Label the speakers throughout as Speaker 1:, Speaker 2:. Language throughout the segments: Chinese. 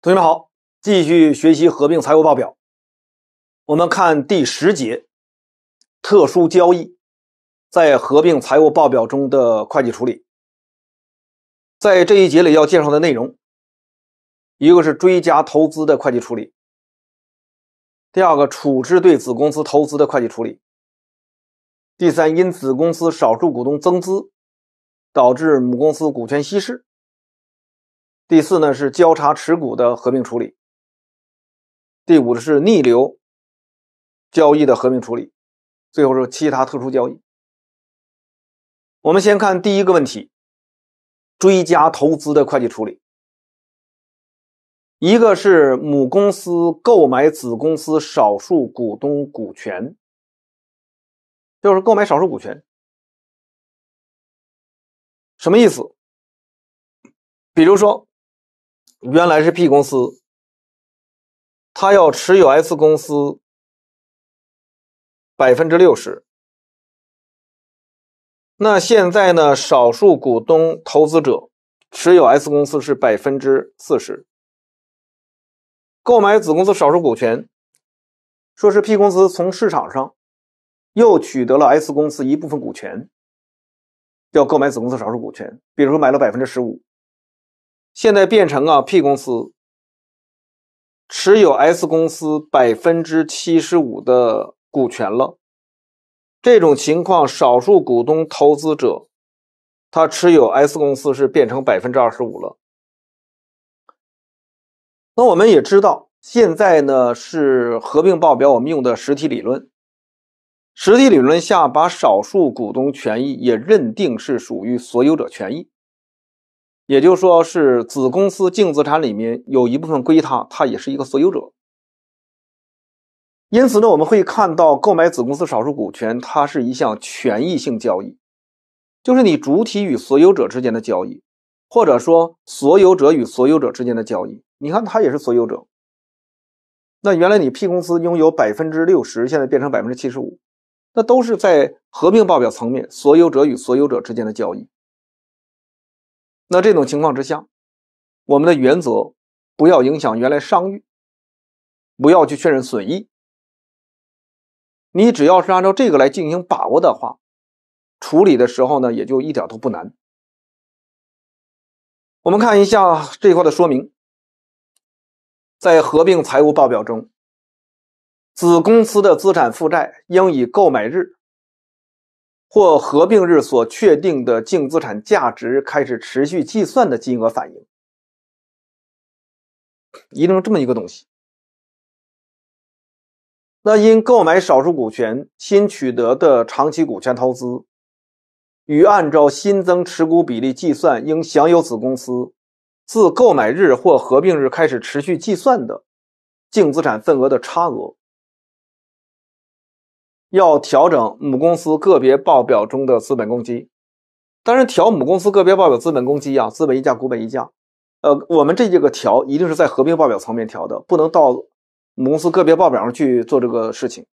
Speaker 1: 同学们好，继续学习合并财务报表。我们看第十节，特殊交易在合并财务报表中的会计处理。在这一节里要介绍的内容，一个是追加投资的会计处理；第二个，处置对子公司投资的会计处理；第三，因子公司少数股东增资
Speaker 2: 导致母公司股权稀释。第四呢是交叉持股的合并处理，第五是逆流交易的合并处理，最后是其他特殊交易。我们先看第一个问题，追加投资的会计处理。一个是母公司购买子公司少数股东股权，就是购买少数股权，什么意思？比如说。原来是 P 公司，他要持有 S 公司百分之六十。那现在
Speaker 1: 呢？少数股东投资者持有 S 公司是百分之四十。
Speaker 2: 购买子公司少数股权，说是 P 公司从市场上又取得了 S 公司一部分股权，
Speaker 1: 要购买子公司少数股权，比如说买了百分之十五。现在变成啊，P 公司持有 S 公司百分之七十五的股权了。这种情况，少数股东投资者他持有 S 公司是变成百分之二十五了。那我们也知道，现在呢是合并报表，我们用的实体理论。实体理论下，把少数股东权益也认定是属于所有者权益。也就是说，是子公司净资产里面有一部分归他，他也是一个所有者。因此呢，我们会看到购买子公司少数股权，它是一项权益性交易，就是你主体与所有者之间的交易，或者说所有者与所有者之间的交易。你看，他也是所有者。那原来你 P 公司拥有百分之六十，现在变成百分之七十五，那都是在合并报表层面所有者与所有者之间的
Speaker 2: 交易。那这种情况之下，我们的原则不要影响原来商誉，不要去确认损益。
Speaker 1: 你只要是按照这个来进行把握的话，处理的时候呢也就一
Speaker 2: 点都不难。我们看一下这块的说明，在合并财务报表中，子公司的
Speaker 1: 资产负债应以购买日。或合并日所确定
Speaker 2: 的净资产价值开始持续计算的金额反映，一是这么一个东西。那因购
Speaker 1: 买少数股权新取得的长期股权投资，与按照新增持股比例计算应享有子公司自购买日或合并日开始持续计算的净资产份额的差额。要调整母公司个别报表中的资本公积，当然调母公司个别报表资本公积啊，资本溢价、股本溢价。呃，我们这几个调一定是在合并报表层面调的，不能到母公司个别报表上去做这个事情。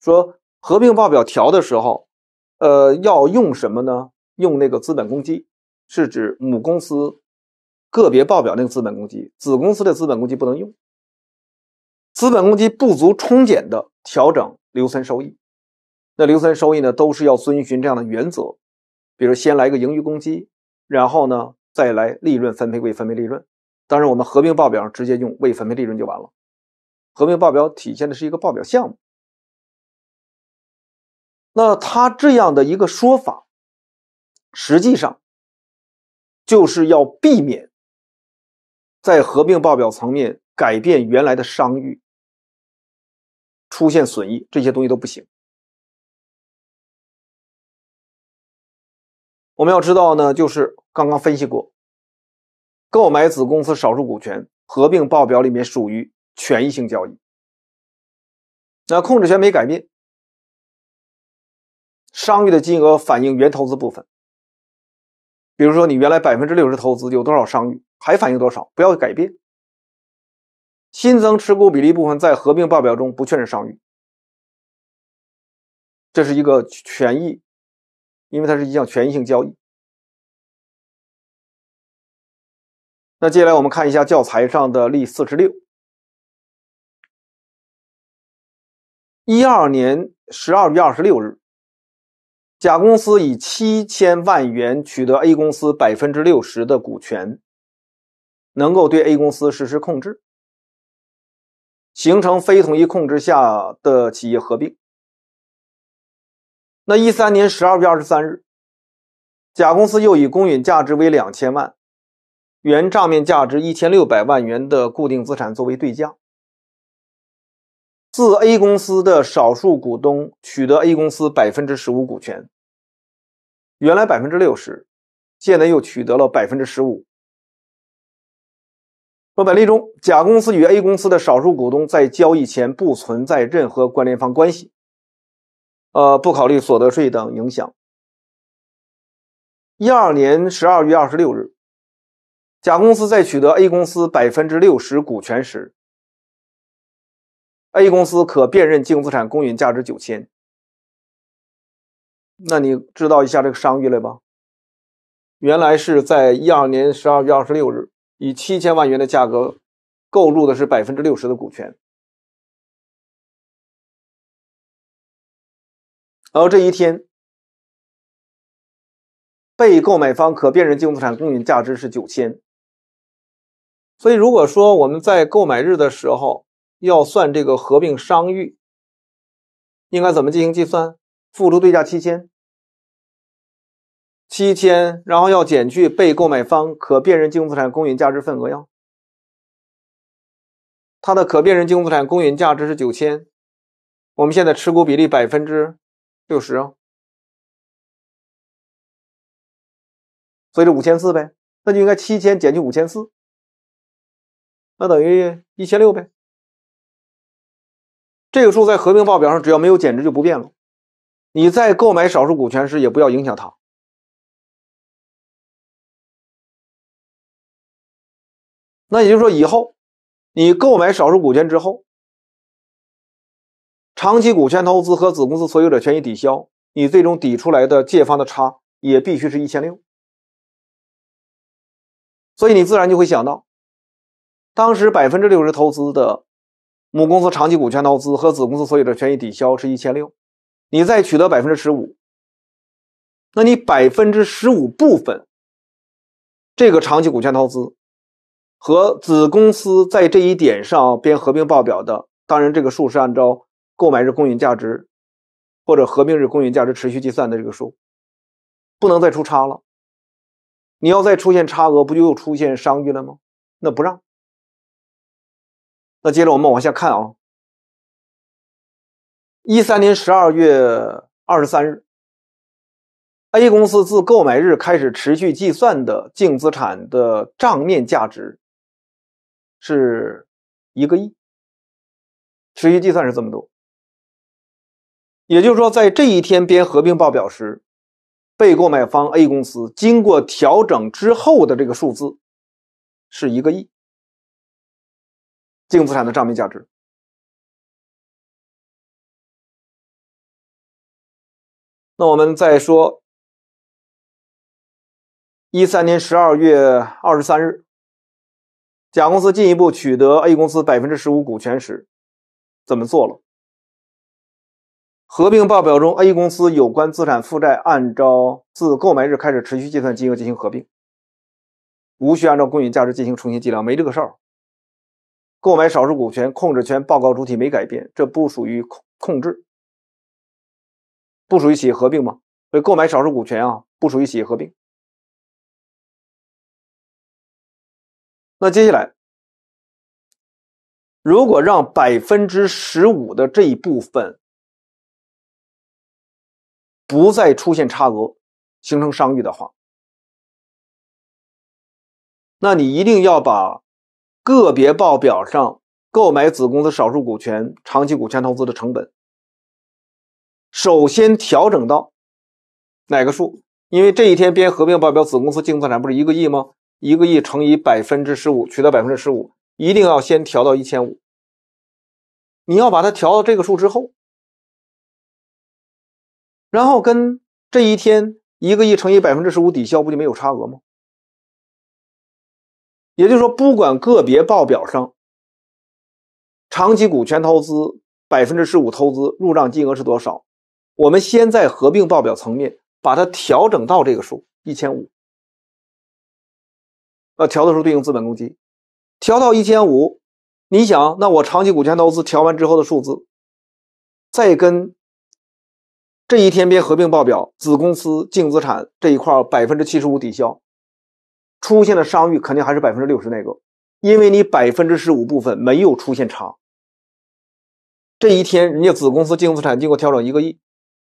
Speaker 1: 说合并报表调的时候，呃，要用什么呢？用那个资本公积，是指母公司个别报表那个资本公积，子公司的资本公积不能用。资本公积不足冲减的调整。留存收益，那留存收益呢，都是要遵循这样的原则，比如先来个盈余公积，然后呢再来利润分配未分配利润。当然，我们合并报表直接用未分配利润就完了。合并报表体现的是一个报表项目。
Speaker 2: 那他这样的一个说法，实际上就是要避免在合并报表层面改变原来的商誉。出现损益，这些东西都不行。我们要知道呢，就是刚刚分析过，购买子公司少
Speaker 1: 数股权，合并报表里面属于权益性交易。那控制权没改变，商誉的金额反映原投资部分。比如说你原来百分之六十投资有多少商誉，还反映多少，不要
Speaker 2: 改变。新增持股比例部分在合并报表中不确认商誉，这是一个权益，因为它是一项权益性交易。那接下来我们看一下教材上的例四十六，一二年十二月二十六日，甲公司以七
Speaker 1: 千万元取得 A 公司百分之六十的股权，能够对 A 公司实施控制。形成非统一控制下的企业合并。那一三年十二月二十三日，甲公司又以公允价值为两千万元、原账面价值一千六百万元的固定资产作为对价，自 A 公司的少数股东取得 A 公司百分之十五股权，原来百分之六十，现在又取得了百分之十五。说本例中，甲公司与 A 公司的少数股东在交易前不存在任何关联方关系，呃，不考虑所得税等影响。一二年十二月二十六日，甲公司在取得 A 公司百分之六十股权时，A 公司可辨认净资产公允价值九千。那你知道一下这个商誉了吧？原来是在一二年十二月二十六日。以七千万元
Speaker 2: 的价格购入的是百分之六十的股权，而这一天，被购买方可辨认净资产公允价值是九千，
Speaker 1: 所以如果说我们在购买日的时候要算这个合并商誉，应该怎么进行计算？付出对价七千。七千，然后要减去被购买方可辨认净资产公允价值份额呀。
Speaker 2: 它的可辨认融资产公允价值是九千，我们现在持股比例百分之六十啊，所以这五千四呗。那就应该七千减去五千四，那等于一千六呗。这个数在合并报表上只要没有减值就不变了。你在购买少数股权时也不要影响它。那也就是说，以后你购买少数股权之后，
Speaker 1: 长期股权投资和子公司所有者权益抵消，你最终抵出来的借方的差也必须是一千六，所以你自然就会想到，当时百分之六十投资的母公司长期股权投资和子公司所有者权益抵消是一千六，你再取得百分之十五，那你百分之十五部分这个长期股权投资。和子公司在这一点上编合并报表的，当然这个数是按照购买日公允价值或者合并日公允价值持续计算的这个数，不能
Speaker 2: 再出差了。你要再出现差额，不就又出现商誉了吗？那不让。那接着我们往下看啊。一三年十二月二十三日，A 公司自
Speaker 1: 购买日开始持续计算的净资产的账面价值。
Speaker 2: 是一个亿，持续计算是这么多。也就是说，在这一天编合并报表时，被购买方 A 公司经过调整之后的这个数字是一个亿净资产的账面价值。那我们再说，一三年十二月二十三日。
Speaker 1: 甲公司进一步取得 A 公司百分之十五股权时，怎么做了？合并报表中 A 公司有关资产负债按照自购买日开始持续计算金额进行合并，无需按照公允价值进行重新计量，没这个事儿。购买少数股权控制权，报告主体没改变，这不属于控
Speaker 2: 控制，不属于企业合并吗？所以购买少数股权啊，不属于企业合并。那接下来，如果让百分之十五的这一部分不再出现差额，形成商誉的话，那你一定要把
Speaker 1: 个别报表上购买子公司少数股权、长期股权投资的成本，首先调整到哪个数？因为这一天编合并报表，子公司净资产不是一个亿吗？一个亿乘以百分之十五，取得百分之
Speaker 2: 十五，一定要先调到一千五。你要把它调到这个数之后，然后跟这一天一个亿乘以百分之十五抵消，不就没有差额吗？也就是说，不管个
Speaker 1: 别报表上长期股权投资百分之十五投资入账金额是多少，我们先在合并报表层面把它调整到这个
Speaker 2: 数一千五。呃，调的时候对应资本公积，调到一千五，你想，那我长期股权投资调完之后的数字，
Speaker 1: 再跟这一天别合并报表，子公司净资产这一块百分之七十五抵消，出现的商誉肯定还是百分之六十那个，因为你百分之十五部分没有出现差。这一天人家子公司净资产经过调整一个亿，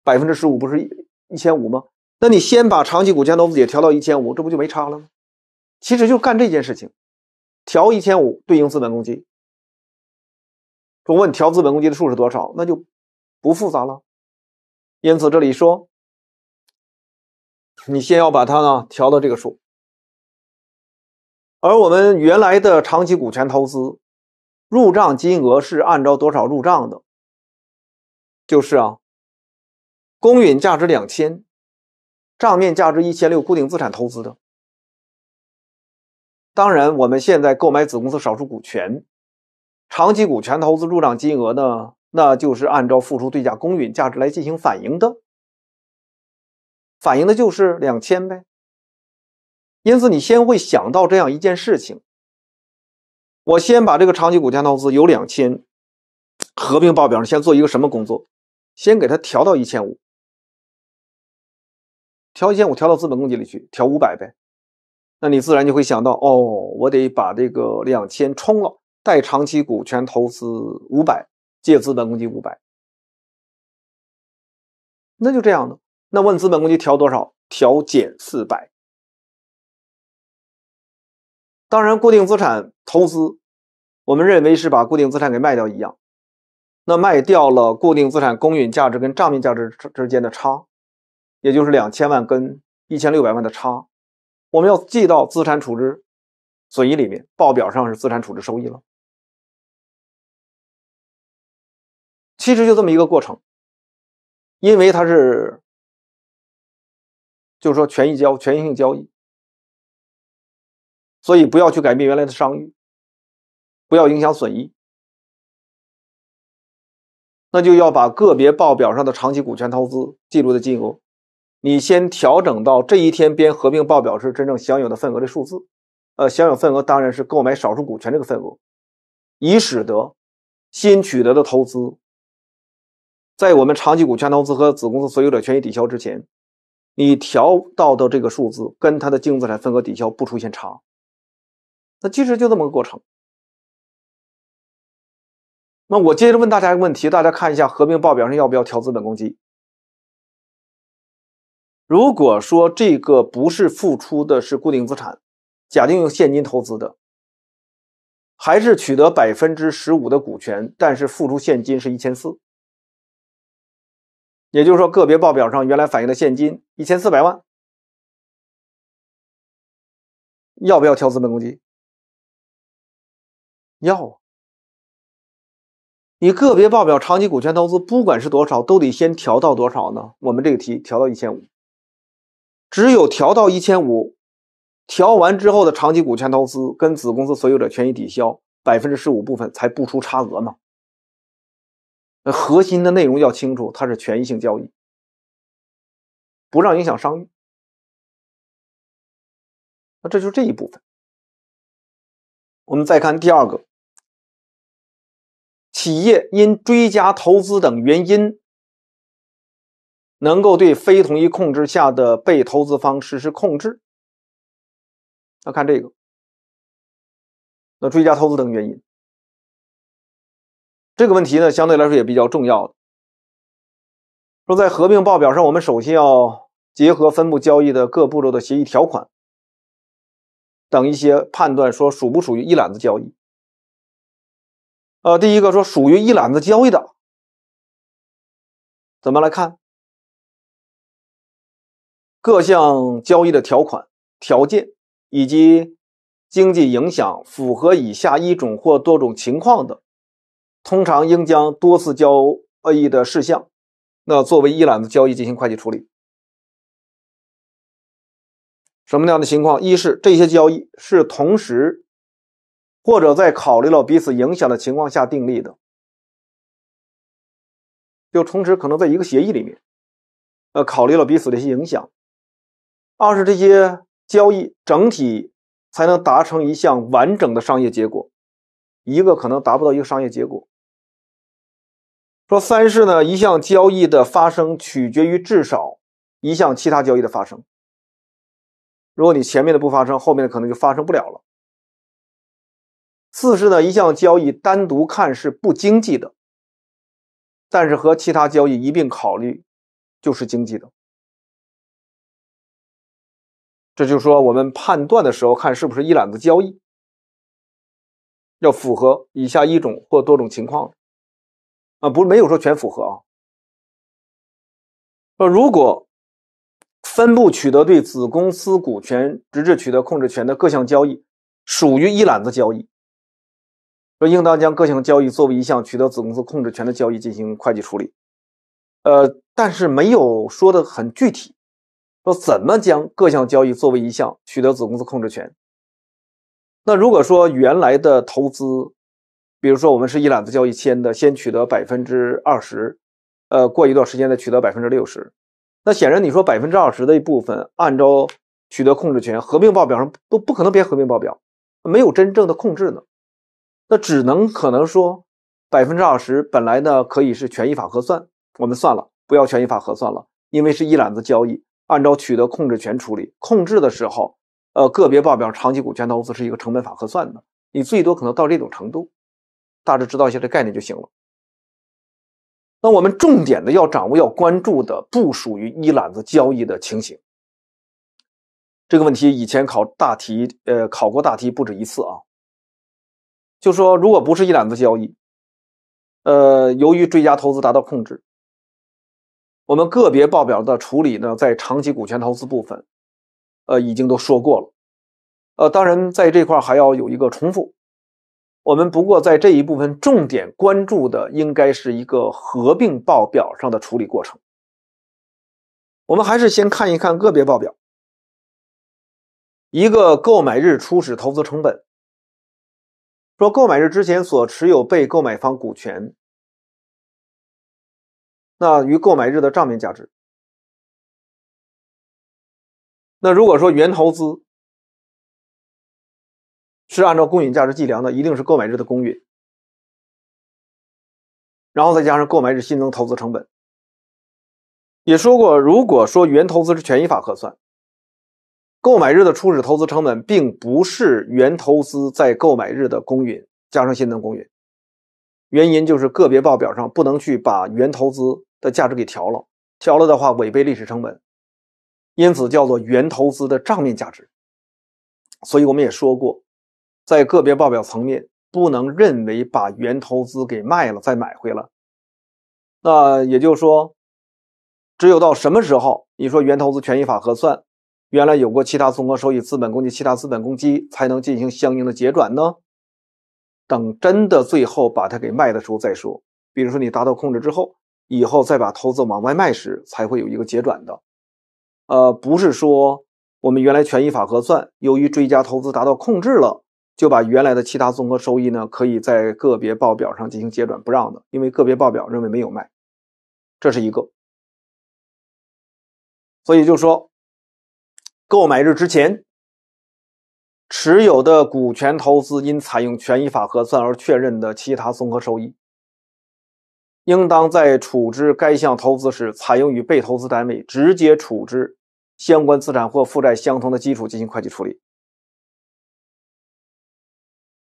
Speaker 1: 百分之十五不是一一千五吗？那你先把长期股权投资也调到一千五，这不就没差了吗？其实就干这件事情，调一千
Speaker 2: 五对应资本公积。我问调资本公积的数是多少，那就不复杂了。因此这里说，你先要把它呢调到这个数。而我们原来的长
Speaker 1: 期股权投资入账金额是按照多少入账的？就是啊，公允价值两千，账面价值一千六，固定资产投资的。当然，我们现在购买子公司少数股权，长期股权投资入账金额呢？那就是按照付出对价公允价值来进行反映的，反映的就是两千呗。因此，你先会想到这样一件事情：我先把这个长期股权投资有两千，合并报表上先做一个什么工作？先给它调到一千五，调一千五，调到资本公积里去，调五百呗。那你自然就会想到，哦，我得把这个两千冲了，带长期股权投资五百，借资本公积五百，
Speaker 2: 那就这样的。那问资本公积调多少？调减四百。当然，固定资产投资，我们认为是把固定资产给卖掉一样，那卖掉了固定
Speaker 1: 资产公允价值跟账面价值之间的差，也就是两千万跟一千
Speaker 2: 六百万的差。我们要记到资产处置损益里面，报表上是资产处置收益了。其实就这么一个过程，因为它是就是说权益交权益性交易，所以不要去改变原来的商誉，不要影响损益，那就要把
Speaker 1: 个别报表上的长期股权投资记录的金额。你先调整到这一天编合并报表时真正享有的份额的数字，呃，享有份额当然是购买少数股权这个份额，以使得新取得的投资，在我们长期股权投资和子公司所有者权益抵消之前，你调到的这个数字跟它的净资产份额抵消不出现差。那其实就这么个过程。
Speaker 2: 那我接着问大家一个问题，大家看一下合并报表上要不要调资本公积？如果说这
Speaker 1: 个不是付出的是固定资产，假定用现金投资的，还是取得百分之十五的股权，但是付出现金是一千四，
Speaker 2: 也就是说个别报表上原来反映的现金一千四百万，要不要调资本公积？要啊！你个别报表长期股权投资不
Speaker 1: 管是多少，都得先调到多少呢？我们这个题调到一千五。只有调到一千五，调完之后的长期股权投资跟子公司所有者权益抵消百分之十五部分才不出差额呢。核心的内容
Speaker 2: 要清楚，它是权益性交易，不让影响商誉。那这就是这一部分。我们再看第二个，企业因追加投资等原因。能够对非同一控制下的被投资方实施控制，那看这个，那追加投资等原因，这个问题呢相对来说也比较重要
Speaker 1: 说在合并报表上，我们首先要结合分布交易的各步骤的协议条款等一些判断，说属不属于一揽子交易。
Speaker 2: 呃，第一个说属于一揽子交易的，怎么来看？各项
Speaker 1: 交易的条款、条件以及经济影响符合以下一种或多种情况的，通常应将多次交易的事
Speaker 2: 项，那作为一揽子交易进行会计处理。什么样的情况？一是这些交易是同时，或者
Speaker 1: 在考虑了彼此影响的情况下订立的，就同时可能在一个协议里面，呃，考虑了彼此的一些影响。二是这些交易整体才能达成一项完整的商业结果，一个可能达不到一个商业结果。说三是呢，一项交易的发生取决于至少一项其他交易的发生。如果你前面的不发生，后面的可能就发生不了了。四是呢，一项交易单独看是不经济的，但是和其
Speaker 2: 他交易一并考虑就是经济的。这就说，我们判断的时候看是不是一揽子交易，要符合以下一种或多种情况，啊，不没有说全符合啊。呃，如果分部取得对子
Speaker 1: 公司股权，直至取得控制权的各项交易属于一揽子交易，就应当将各项交易作为一项取得子公司控制权的交易进行会计处理。呃，但是没有说的很具体。说怎么将各项交易作为一项取得子公司控制权？那如果说原来的投资，比如说我们是一揽子交易签的，先取得百分之二十，呃，过一段时间再取得百分之六十，那显然你说百分之二十的一部分按照取得控制权合并报表上都不可能编合并报表，没有真正的控制呢，那只能可能说百分之二十本来呢可以是权益法核算，我们算了不要权益法核算了，因为是一揽子交易。按照取得控制权处理，控制的时候，呃，个别报表长期股权投资是一个成本法核算的，你最多可能到这种程度，大致知道一下这概念就行了。那我们重点的要掌握、要关注的不属于一揽子交易的情形，这个问题以前考大题，呃，考过大题不止一次啊。就说如果不是一揽子交易，呃，由于追加投资达到控制。我们个别报表的处理呢，在长期股权投资部分，呃，已经都说过了，呃，当然在这块还要有一个重复。我们不过在这一部分重点关注的应该是一个合并报
Speaker 2: 表上的处理过程。我们还是先看一看个别报表，一个购买日初始投资成本，说购买日之前所持有被购买方股权。那与购买日的账面价值。那如果说原投资是按照公允价值计量的，一定是购买日的公允，然后再加上购买日新增投资成本。也说过，如果说原投资是权益法核算，
Speaker 1: 购买日的初始投资成本并不是原投资在购买日的公允加上新增公允，原因就是个别报表上不能去把原投资。的价值给调了，调了的话违背历史成本，因此叫做原投资的账面价值。所以我们也说过，在个别报表层面不能认为把原投资给卖了再买回来。那也就是说，只有到什么时候，你说原投资权益法核算，原来有过其他综合收益、资本公积、其他资本公积，才能进行相应的结转呢？等真的最后把它给卖的时候再说。比如说你达到控制之后。以后再把投资往外卖时，才会有一个结转的。呃，不是说我们原来权益法核算，由于追加投资达到控制了，就把原来的其他综合收益呢，可以在个别报表上进行结转，不让的，因为个别报表认为没有卖。
Speaker 2: 这是一个。所以就说，购买日之前持有的股权投资因采用权益
Speaker 1: 法核算而确认的其他综合收益。应当在处置该项投资时，采用与被投资单位直接处置相关资产或负债
Speaker 2: 相同的基础进行会计处理。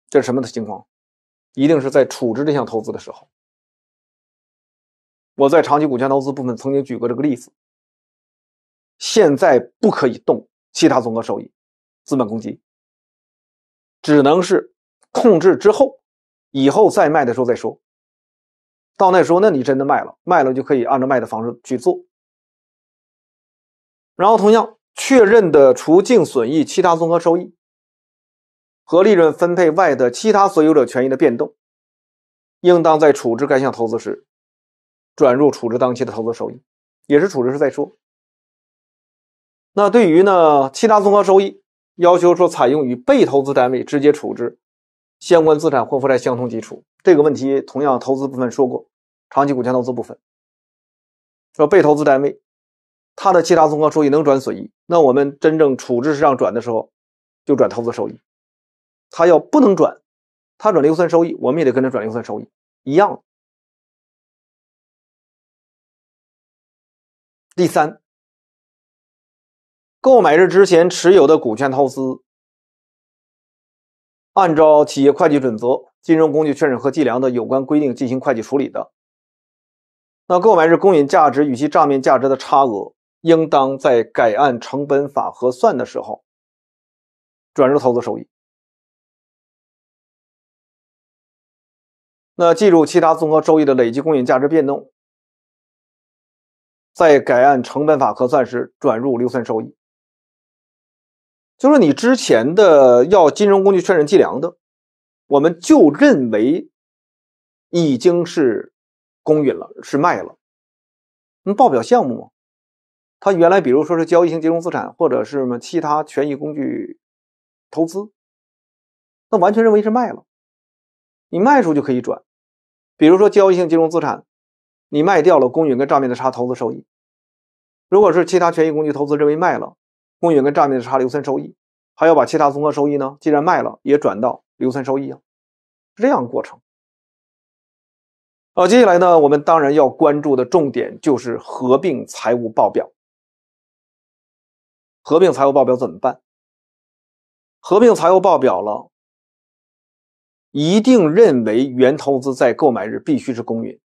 Speaker 2: 这是什么的情况？一定是在处置这项投资的时候。我在长期股权投资部分曾经举过这个例子。现在不可以动
Speaker 1: 其他综合收益、资本公积，只能是控制之后，以后再卖的时候再说。到那时候，那你真的卖了，卖了就可以按照卖的方式去做。然后，同样确认的除净损益、其他综合收益和利润分配外的其他所有者权益的变动，应当在处置该项投资时转入处置当期的投资收益，也是处置时再说。那对于呢，其他综合收益要求说采用与被投资单位直接处置相关资产或负债相同基础。这个问题同样投资部分说过，长期股权投资部分说被投资单位，它的其他综合收益能转损益，那我们真
Speaker 2: 正处置上转的时候，就转投资收益。它要不能转，它转硫酸收益，我们也得跟着转硫酸收益一样。第三，购买日之前持有的股权投资，按照企业会计准
Speaker 1: 则。金融工具确认和计量的有关规定进行会计处理的，那购买日公允价值与其账面价值的差额，应当在改按成本法核
Speaker 2: 算的时候转入投资收益。那计入其他综合收益的累计公允价值变动，
Speaker 1: 在改按成本法核算时转入留存收益。就是你之前的要金融工具确认计量的。我们就认为已经是公允了，是卖了。报表项目它原来比如说是交易性金融资产，或者是什么其他权益工具投资，那完全认为是卖了。你卖出就可以转，比如说交易性金融资产，你卖掉了，公允跟账面的差投资收益。如果是其他权益工具投资，认为卖了，公允跟账面的差留存收益，还要把其他综合收益呢？既然卖了，也转到。硫酸烧益啊，是这样的过程。好，接下来呢，我们当然要关注的重
Speaker 2: 点就是合并财务报表。合并财务报表怎么办？合并财务报表了，
Speaker 1: 一定认为原投资在购买日必须是公允，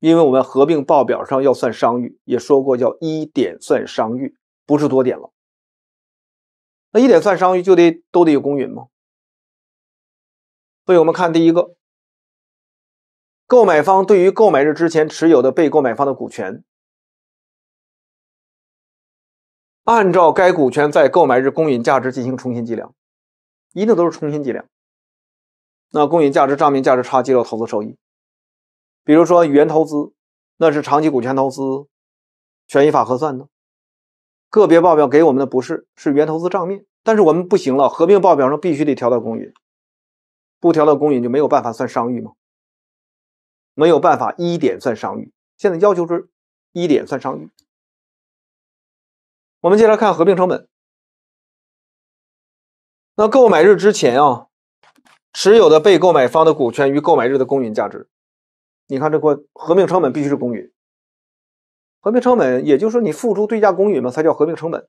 Speaker 1: 因为我们合并报表上要算商誉，也说过叫一点算商誉，不是多点了。
Speaker 2: 那一点算商誉就得都得有公允吗？所以我们看第一个，购买方对于购买日之前持有的被购买方的股权，按照该股权在购买日公允价值进行重新计量，一定都是重新计量。
Speaker 1: 那公允价值账面价值差计入投资收益。比如说原投资，那是长期股权投资，权益法核算的，个别报表给我们的不是，是原投资账面，但是我们不行了，合并报表上必须得调到公允。不调到公允就没有办法算商誉吗？没有办法一点算商誉，现在要
Speaker 2: 求是一点算商誉。我们接着看合并成本。那购买日之前啊，持有的
Speaker 1: 被购买方的股权与购买日的公允价值，你看这块合并成本必须是公允。合并成本也就是说你付出对价公允嘛，才叫合并成本。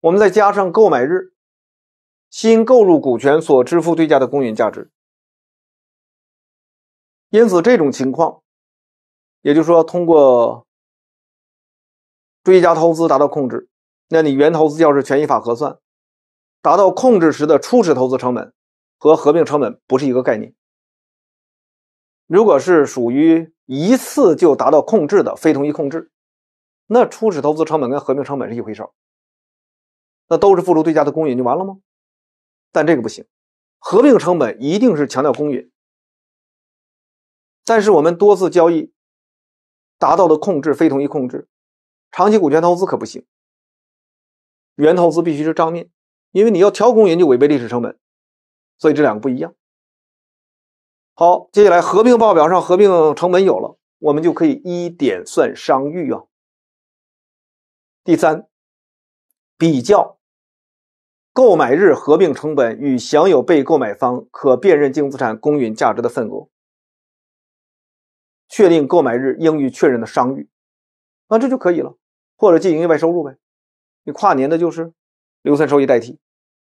Speaker 2: 我们再加上购买日。新购入股权所支付对价的公允价值。因此，这种情况，也就是说，通过追加投资达到控制，
Speaker 1: 那你原投资要是权益法核算，达到控制时的初始投资成本和合并成本不是一个概念。如果是属于一次就达到控制的非同一控制，那初始投资成本跟合并成本是一回事儿，那都是付出对价的公允就完了吗？但这个不行，合并成本一定是强调公允。但是我们多次交易达到的控制非同一控制，长期股权投资可不行，原投资必须是账面，因为你要调公允就违背历史成本，所以这两个不一样。好，接下来合并报表上合并成本有了，我们就可以一点算商誉啊。第三，比较。购买日合并成本与享有被购买方可辨认净资产公允价值的份额，确定购买日应予确认的商誉，啊，这就可以了，或者进营业外收入呗。你跨年的就是留存收益代替，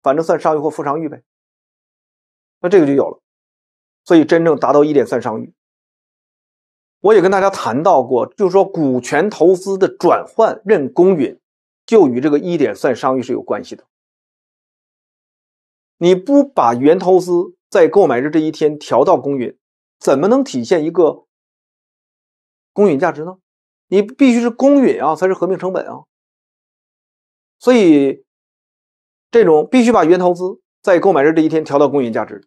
Speaker 1: 反正算商誉或负商誉呗。那这个就有了，所以真正达到一点算商誉。我也跟大家谈到过，就是说股权投资的转换认公允，就与这个一点算商誉是有关系的。你不把原投资在购买日这一天调到公允，怎么能体现一个公允价值呢？你必须是公允啊，才是合并成本啊。所以，这种必须把原投资在购买日这一天调到公允价值，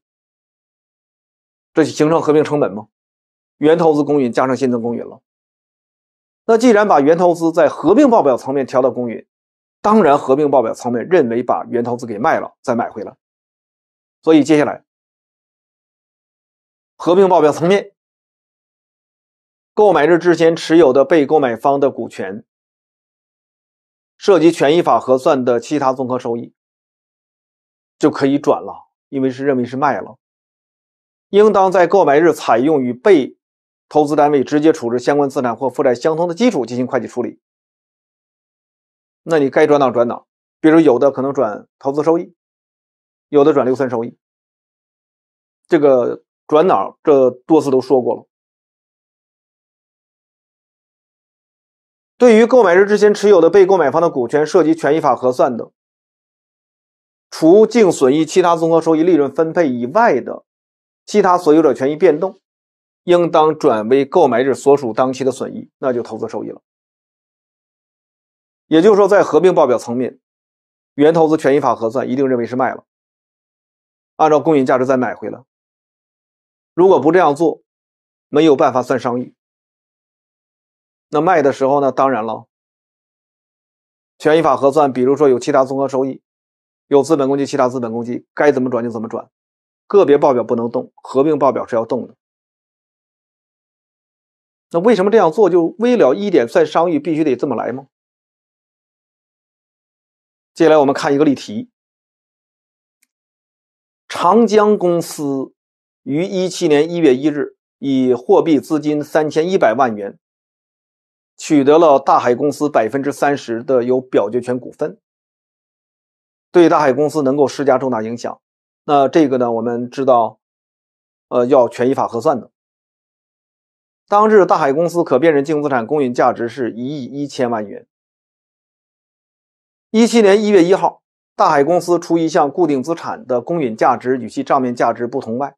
Speaker 1: 这就形成合并成本吗？原投资公允加上新增公允了。那既然把原投资在合并报表层面调到公允，当
Speaker 2: 然合并报表层面认为把原投资给卖了再买回来。所以接下来，合并报表层面，购买日之前持有的被购买方的股权，涉及权益法
Speaker 1: 核算的其他综合收益，就可以转了，因为是认为是卖了，应当在购买日采用与被投资单位直接处置相关资产或负债相同的基础进行会计处理。那你该转哪
Speaker 2: 转哪，比如有的可能转投资收益。有的转六存收益，这个转哪儿？这多次都说过了。对于购买日之前持有的被购买方的股权涉及权
Speaker 1: 益法核算的，除净损益、其他综合收益、利润分配以外的其他所有者权益变动，应当转为购买日所属当期的损益，那就投资收益了。也就是说，在合并报表层面，原投资权益法核算一定认为是卖了。按照公允价值再
Speaker 2: 买回来，如果不这样做，没有办法算商誉。那卖的时候呢？当然了，权益法核算，
Speaker 1: 比如说有其他综合收益，有资本公积，其他资本公积该怎么转就怎么转，个
Speaker 2: 别报表不能动，合并报表是要动的。那为什么这样做？就为了一点算商誉，必须得这么来吗？接下来我们看一个例题。长江公
Speaker 1: 司于一七年一月一日以货币资金三千一百万元取得了大海公司百分之三十的有表决权股份，对大海公司能够施加重大影响。那这个呢，我们知道，呃，要权益法核算的。当日，大海公司可辨认净资产公允价值是一亿一千万元。一七年一月一号。大海公司除一项固定资产的公允价值与其账面价值不同外，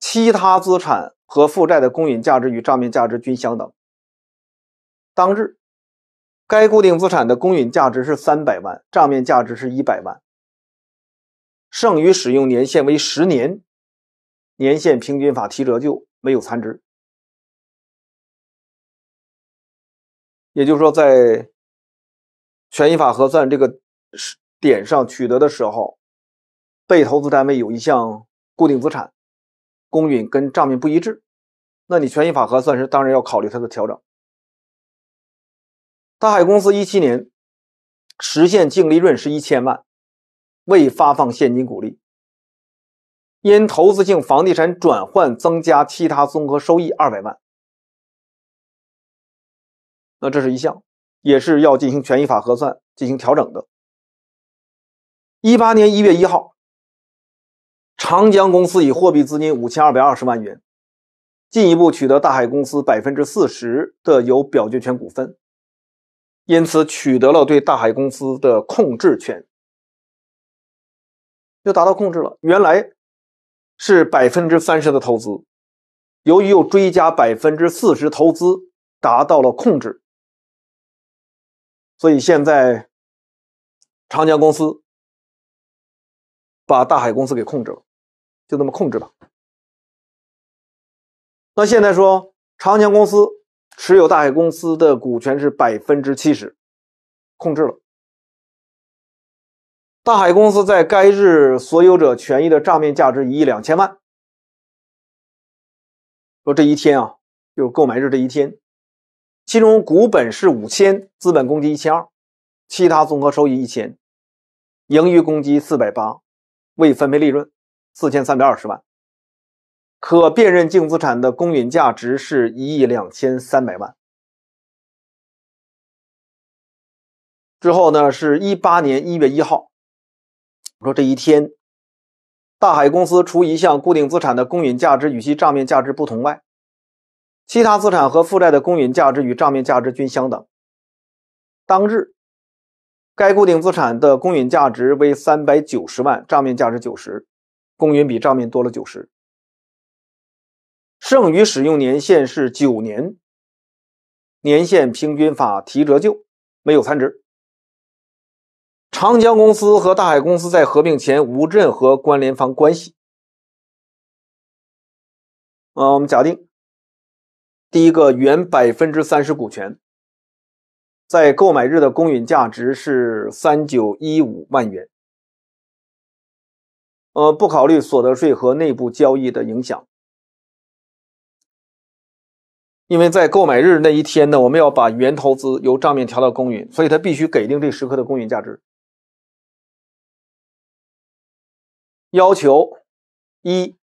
Speaker 1: 其他资产和负债的公允价值与账面价值均相等。当日，该固定资产的公允价值是三百万，账面价值是一百万，剩余使用年限
Speaker 2: 为十年，年限平均法提折旧，没有残值。也就是说，在权益法核算这个。点上取得的时候，被投资单位有
Speaker 1: 一项固定资产公允跟账面不一致，那你权益法核算时当然要考虑它的调整。大海公司一七年实现净利润是一千万，未发放现金股利，因投资性房地产转换增加其他综合收益二百万，
Speaker 2: 那这是一项也是要进行权益法核算进行调整的。一八年一月一号，
Speaker 1: 长江公司以货币资金五千二百二十万元，进一步取得大海公司百分之四十的有表决权股份，因此取得了对大海公司的控制权，又达到控制了。原来是百分之三十的投资，由于又追加百分之
Speaker 2: 四十投资，达到了控制，所以现在长江公司。把大海公司给控制了，就那么控制吧。那现在说，长江公司持有大海公司的股权是百分之七十，控制了。大海公司在该日所有者权益的账面价值一亿两千万。说这一天啊，就是
Speaker 1: 购买日这一天，其中股本是五千，资本公积一千二，其他综合收益一千，盈余公积四百八。未分配利润
Speaker 2: 四千三百二十万，可辨认净资产的公允价值是一亿两千三百万。之后呢，是一八年一月一号，说这一天，大
Speaker 1: 海公司除一项固定资产的公允价值与其账面价值不同外，其他资产和负债的公允价值与账面价值均相等。当日。该固定资产的公允价值为三百九十万，账面价值九十，公允比账面多了九十。剩余使用年限是九年，年限平均法提折旧，没有残值。
Speaker 2: 长江公司和大海公司在合并前无任何关联方关系。嗯，我们假定第一个原百分之三十股权。在购买日的公允价值是三九一五万元，呃，不考虑所得税和内部交易的影响，
Speaker 1: 因为在购买日那一天呢，我们要把原投资由账面调到公允，所以它必须给定这
Speaker 2: 时刻的公允价值。要求一，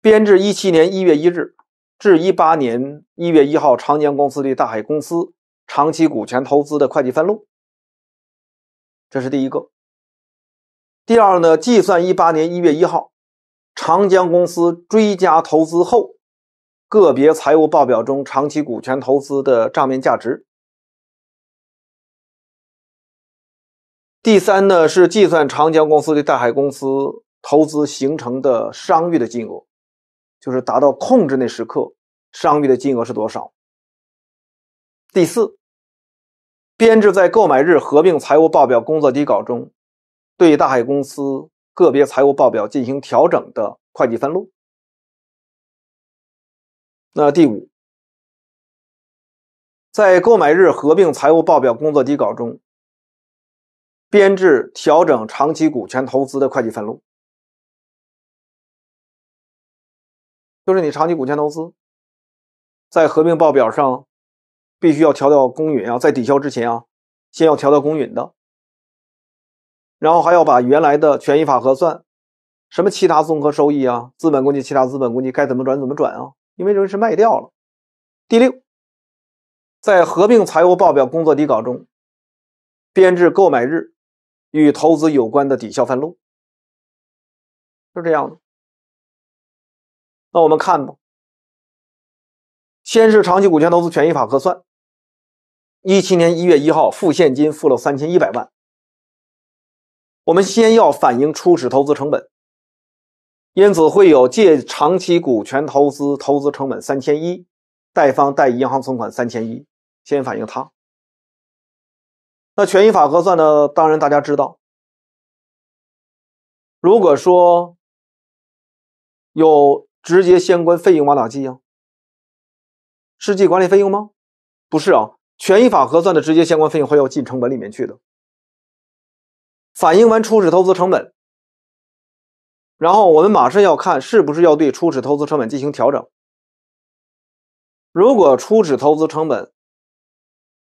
Speaker 2: 编制一七年一月一日至一八年
Speaker 1: 一月一号长江公司对大海公司。长期股权投资的会计分录，这是第一个。第二呢，计算一八年一月一号长江公司追加投资后，个别财务报表中长期股权投资的账面价值。第三呢，是计算长江公司对大海公司投资形成的商誉的金额，就是达到控制那时刻商誉的金额是多少。第四。编制在购买日合并财务报表工作底稿中，对大海公司个别财务报表进
Speaker 2: 行调整的会计分录。那第五，在购买日合并财务报表工作底稿中，编制调整长期股权投资的会计分录，就是你长期股权投资在合并报表上。必须要调到公允啊，在抵消之前啊，先要调到
Speaker 1: 公允的，然后还要把原来的权益法核算，什么其他综合收益啊、资本公积、其他资本公积该怎么转怎么转啊，因为这是卖掉了。第六，在合并财务报表工作底稿中，
Speaker 2: 编制购买日与投资有关的抵消分录，是这样的。那我们看吧，先是长期股权投资权益法核算。一七年一月一号付现金付了
Speaker 1: 三千一百万，我们先要反映初始投资成本，因此会有借长期股权投资投资成本三千一，贷方贷银行存款三千一，先反映它。那权益
Speaker 2: 法核算呢？当然大家知道，如果说有直接相关费用往哪记呀？
Speaker 1: 是记管理费用吗？不是啊。权益法核算的直接相关费用会要进成本里面去
Speaker 2: 的，反映完初始投资成本，然后我们马上要看是不是要对初始投资成本进行调整。
Speaker 1: 如果初始投资成本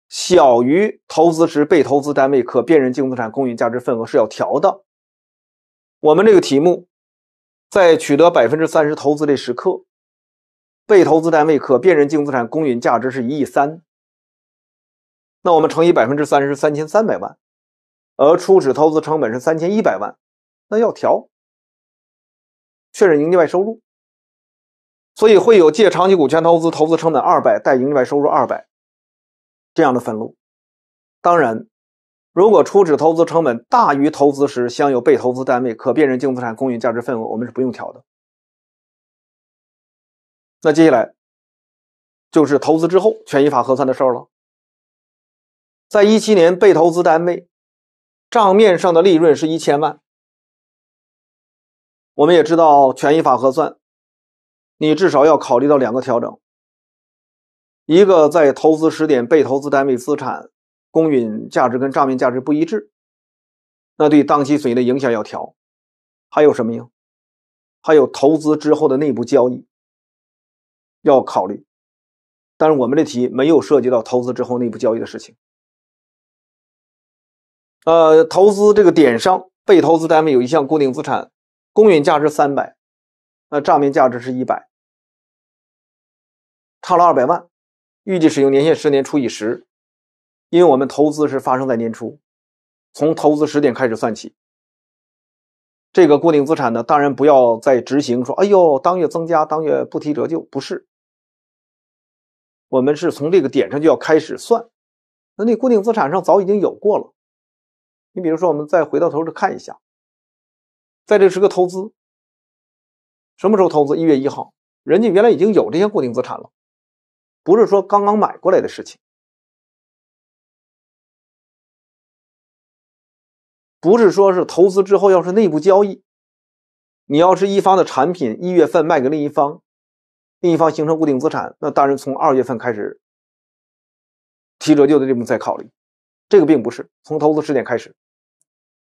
Speaker 1: 小于投资时被投资单位可辨认净资产公允价值份额，是要调的。我们这个题目在取得百分之三十投资的时刻，被投资单位可辨认净资产公允价值是一亿三。那我们乘以百分之三十是三千三百万，而初始投资成本是三千一百万，那要调，
Speaker 2: 确认盈利外收入。所以会有借长期股权投资投资成本二百，贷盈利外收入二百这样的分录。当然，
Speaker 1: 如果初始投资成本大于投资时享有被投资单位可辨认净资产公允价值份额，
Speaker 2: 我们是不用调的。那接下来就是投资之后权益法核算的事儿了。在一七年，被投资单位账面上的利润是一千万。我们也知道，权益法核算，你至少要考虑到两个调整：
Speaker 1: 一个在投资时点，被投资单位资产公允价值跟账面价值不一致，那对当期损益的影响要调；还有什么呀？还有投资之后的内部交易要考虑。但是我们这题没有涉及到投资之后内部交易的事情。呃，投资这个点上，被投资单位有一项固定资产，公允价值三百，那账面价值是一百，差了二百万，预计使用年限十年除以十，因为我们投资是发生在年初，从投资时点开始算起。这个固定资产呢，当然不要再执行说，哎呦，当月增加，当月不提折旧，不是。我们是从这个点上就要开始算，那你固定资产上早已经有过了，
Speaker 2: 你比如说，我们再回到头去看一下，在这是个投资，什么时候投资？一月一号，人家原来已经有这些固定资产了，不是说刚刚买过来的事情，不是说是投资之后要是内部交易，你
Speaker 1: 要是一方的产品一月份卖给另一方，另一方形成固定资产，那当然从二
Speaker 2: 月份开始提折旧的，这么再考虑，这个并不是从投资时点开始。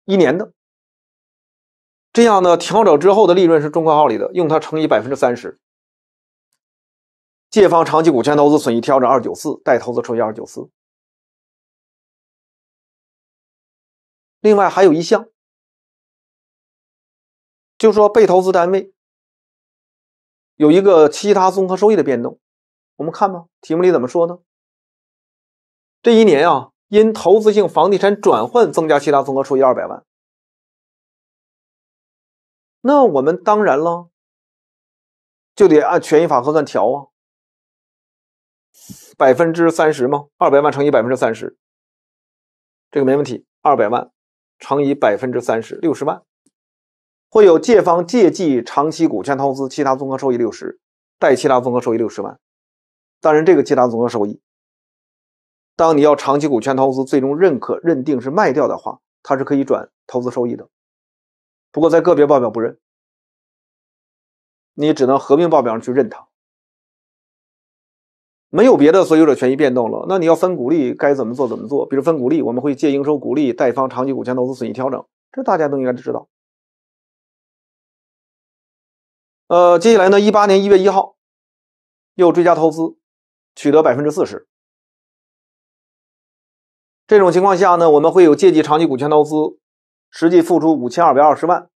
Speaker 2: 一年的，这样呢调整之后的利润是中括号里的，用它乘以百分之三十，借方长期股权投资损益调整二九四，待投资除以二九四。另外还有一项，就是说被投资单位有一个其他综合收益的变动，我们看吧，题目里怎么说呢？这一年啊。因投资性房地产转换增加其他综合收益二百万，那我们当然了，就得按权益法核算调啊，百分之三十吗？二百万乘以百分之三十，这个没问
Speaker 1: 题，二百万乘以百分之三十六十万，会有借方借记长期股权投资其他综合收益六十，贷其他综合收益六十万，当然这个其他综合收益。当你要长期股权投资最终认可认定是
Speaker 2: 卖掉的话，它是可以转投资收益的。不过在个别报表不认，你只能合并报表上去认它。
Speaker 1: 没有别的所有者权益变动了，那你要分股利该怎么做怎么做？比如分股利，我们会借应收股
Speaker 2: 利，贷方长期股权投资损益调整，这大家都应该知道。呃，接下来呢，一八年一月一号又追加投资，取得百分之四十。这种情况下呢，我们会
Speaker 1: 有借记长期股权投资，实际付出五千二百二十万，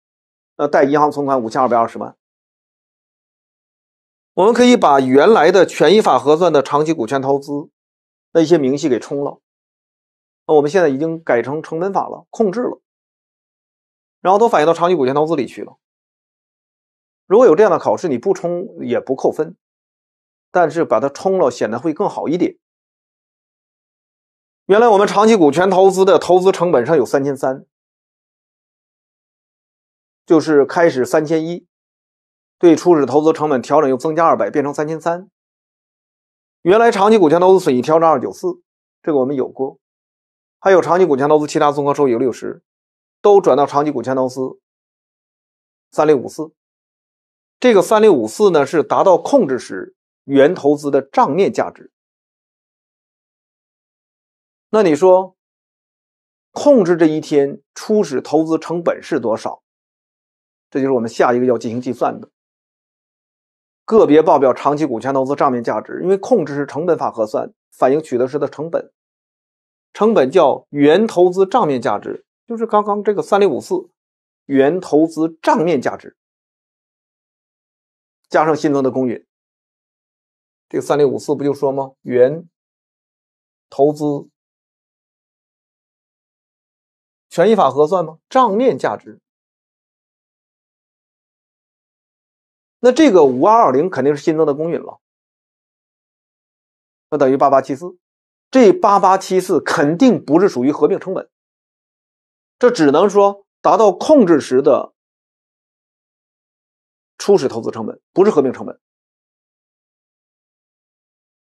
Speaker 1: 呃，贷银行存款五千二百二十万。我们可以把原来的权益法核算的长期股权投资的一些明细给冲了。那我们现在已经改成
Speaker 2: 成本法了，
Speaker 1: 控制了，然后都反映到长期股权投资里去了。如果有这样的考试，你不冲也不扣分，但是把它冲了，
Speaker 2: 显得会更好一点。原来我们长期股权投资的投资成本上有三千三，就是开始三千
Speaker 1: 一，对初始投资成本调整又增加二百，变成三千三。原来长期股权投资损益调整二九四，这个我们有过，还有长期股权投资其他综合收益六十，都转到长期股权投资三六五四。
Speaker 2: 这个三六五四呢是达到控制时原投资的账面价值。那你说，控制这一天初始投资成本是多少？这就是我们下一个
Speaker 1: 要进行计算的个别报表长期股权投资账面价值，因为控制是成本法核算，反映取得时的成本，成本叫原投资
Speaker 2: 账面价值，就是刚刚这个三零五四，原投资账面价值加上新增的公允，这个三零五四不就说吗？原投资。权益法核算吗？账面价值。那这个五二二零肯定是新增的公允了，那等于八八七四，这八八七四肯定不是属于合并成本，这只能说达到控制时的初始投资成本，不是合并成本。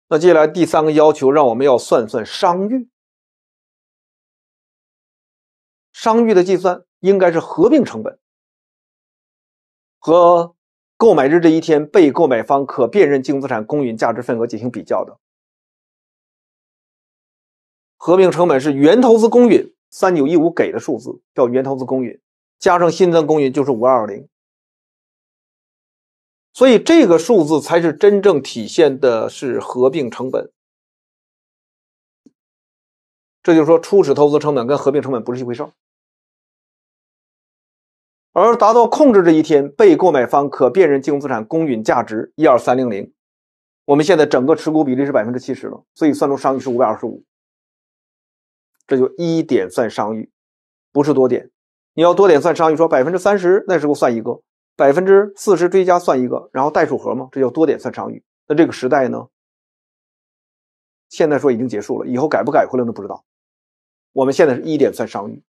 Speaker 2: 那接下来第三个要求，让我们要算算商誉。商誉的计算应该是合并成本
Speaker 1: 和购买日这一天被购买方可辨认净资产公允价值份额进行比较的。合并成本是原投资公允三九一五给的数字，叫原投资公允加上新增公允就是五二二零，
Speaker 2: 所以这个数字才是真正体现的是合并成本。这就是说，初始投资成本跟合并成本不是一回事。而达到控制这一天，被
Speaker 1: 购买方可辨认金融资产公允价值一二三零零，我们现在整个持股比例是百分之七十了，所以算出商誉是五百二十五，这就一点算商誉，不是多点。你要多点算商誉，说百分之三十那时候算一个，百分之四十追加算一个，然后代数和嘛，这叫多点算商誉。那这个时代呢，
Speaker 2: 现在说已经结束了，以后改不改回来都不知道。我们现在是一点算商誉。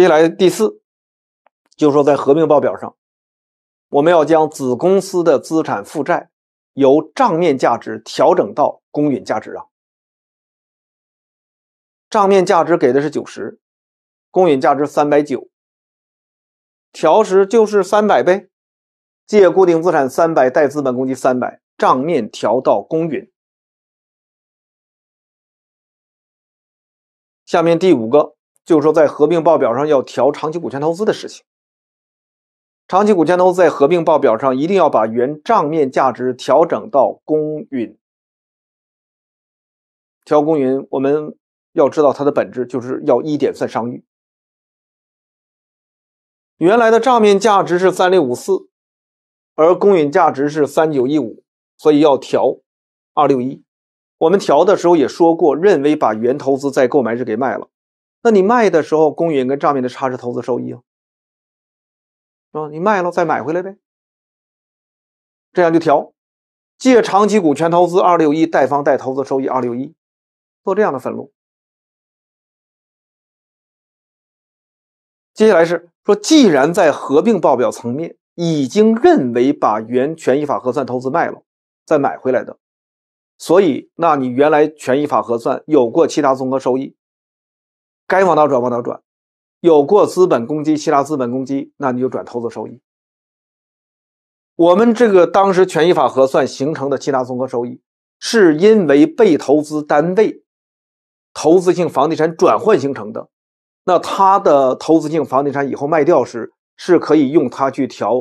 Speaker 2: 接下来第四，就是说在合并报表上，我们要将子
Speaker 1: 公司的资产负债由账面价值调整到公允价值啊。
Speaker 2: 账面价值给的是九十，公允价值三百九，调时就是三百呗，借固定资产三百，贷资本公积三百，账面调到公允。下面第五个。就是说，在合并报表上
Speaker 1: 要调长期股权投资的事情。长期股权投资在合并报表上一定要把原账面价值调整到公允，调公允。我们要知道它的本质就是要一点算商誉。原来的账面价值是三六五四，而公允价值是三九一五，所以要调二六一。我们调的时候也说过，认为把原投资在购买日给卖了。那你卖的时候，公允跟账面的差值投资收益啊，是吧？你卖了再买回来呗，
Speaker 2: 这样就调，借长期股权投资二六一，贷方贷投资收益二六一，做这样的分录。接下来是说，既然在合并报表层面已经认为把
Speaker 1: 原权益法核算投资卖了，再买回来的，所以那你原来权益法核算有过其他综合收益。该往哪转？往哪转？有过资本公积、其他资本公积，那你就转投资收益。我们这个当时权益法核算形成的其他综合收益，是因为被投资单位投资性房地产转换形成的。那它的投资性房地产以后卖掉时，是可以用它去调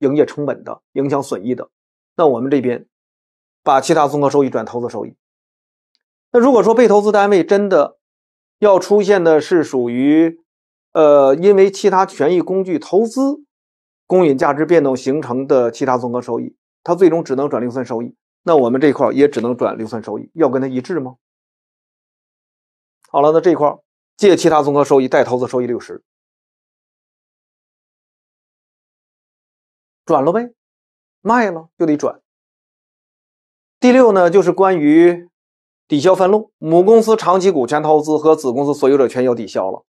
Speaker 1: 营业成本的，影响损益的。那我们这边把其他综合收益转投资收益。那如果说被投资单位真的，要出现的是属于，呃，因为其他权益工具投资公允价值变动形成的其他综合收益，它最终只能转硫酸收益。那我们这块也只能转硫酸收益，要跟它一致
Speaker 2: 吗？好了，那这块借其他综合收益，贷投资收益六十，转了呗，卖了就得转。第六呢，就是关于。抵
Speaker 1: 消分录，母公司长期股权投资和子公司所有者权益要抵消了。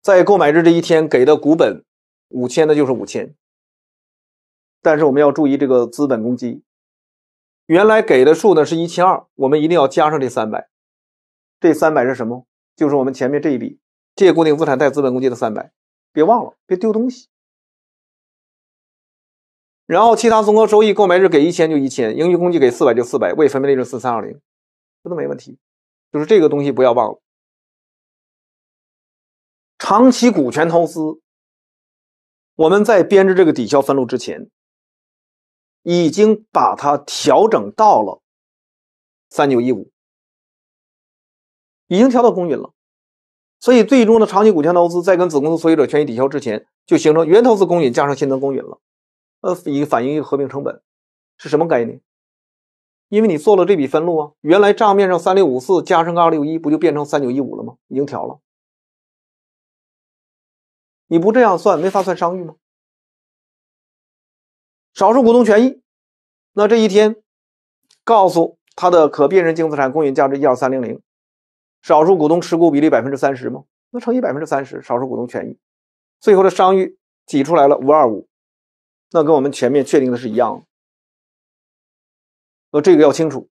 Speaker 1: 在购买日这一天给的股本五千的就是五千，但是我们要注意这个资本公积，原来给的数呢是一千二，我们一定要加上这三百，这三百是什么？就是我们前面这一笔借固定资产贷资本公积的三百，别忘了，别丢东西。然后其他综合收益，购买日给一千就一千，盈余公积给四百就四百，未分配利润四三二零，
Speaker 2: 这都没问题。就是这个东西不要忘了。长期股权投资，我们在编制这个抵消分录之前，已经把它调整到了三九一五，已经调到公允了。所以最终的
Speaker 1: 长期股权投资在跟子公司所有者权益抵消之前，就形成原投资公允加上新增公允了。呃，以反映一个合并成本是什么概念？因为你做了这笔分录啊，
Speaker 2: 原来账面上三六五四加上个二六一，不就变成三九一五了吗？已经调了。你不这样算，没法算商誉吗？少数股东权益，那这一天告诉他的可
Speaker 1: 辨认净资产公允价值一二三零零，少数股东持股比例百分之三十吗？那乘以百分
Speaker 2: 之三十，少数股东权益，最后的商誉挤出来了五二五。那跟我们前面确定的是一样的，那这个要清楚。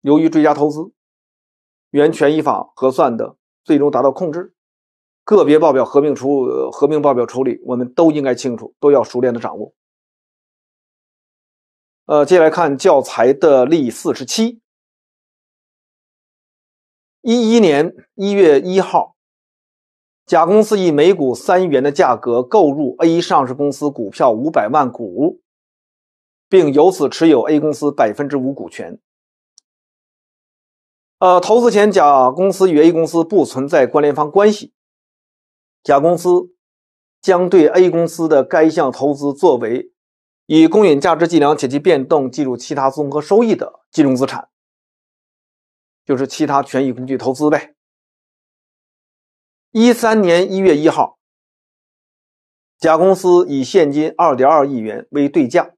Speaker 2: 由于追加投资，原权益法核算的最
Speaker 1: 终达到控制，个别报表合并处合并报表处理，我们都应该清楚，都
Speaker 2: 要熟练的掌握。呃，接来看教材的例四十七。一一年一月一
Speaker 1: 号。甲公司以每股三元的价格购入 A 上市公司股票五百万股，并由此持有 A 公司百分之五股权。呃，投资前甲公司与 A 公司不存在关联方关系。甲公司将对 A 公司的该项投资作为以公允价值计量且其变动计入其他综合收益的
Speaker 2: 金融资产，就是其他权益工具投资呗。一三年一月一号，甲公司以现
Speaker 1: 金二点二亿元为对价，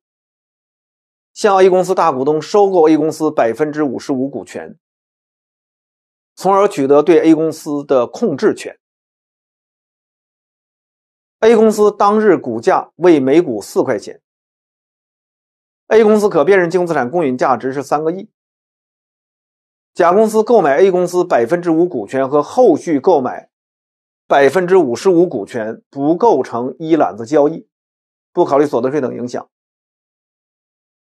Speaker 1: 向 A 公司大股东收购 A 公司百分之五十五股权，从而取得对 A 公司的控制权。A 公司当日股价为每股四块钱，A 公司可辨认净资产公允价值是三个亿。甲公司购买 A 公司百分之五股权和后续购买。百分之五十五股权不构成一揽子交易，
Speaker 2: 不考虑所得税等影响。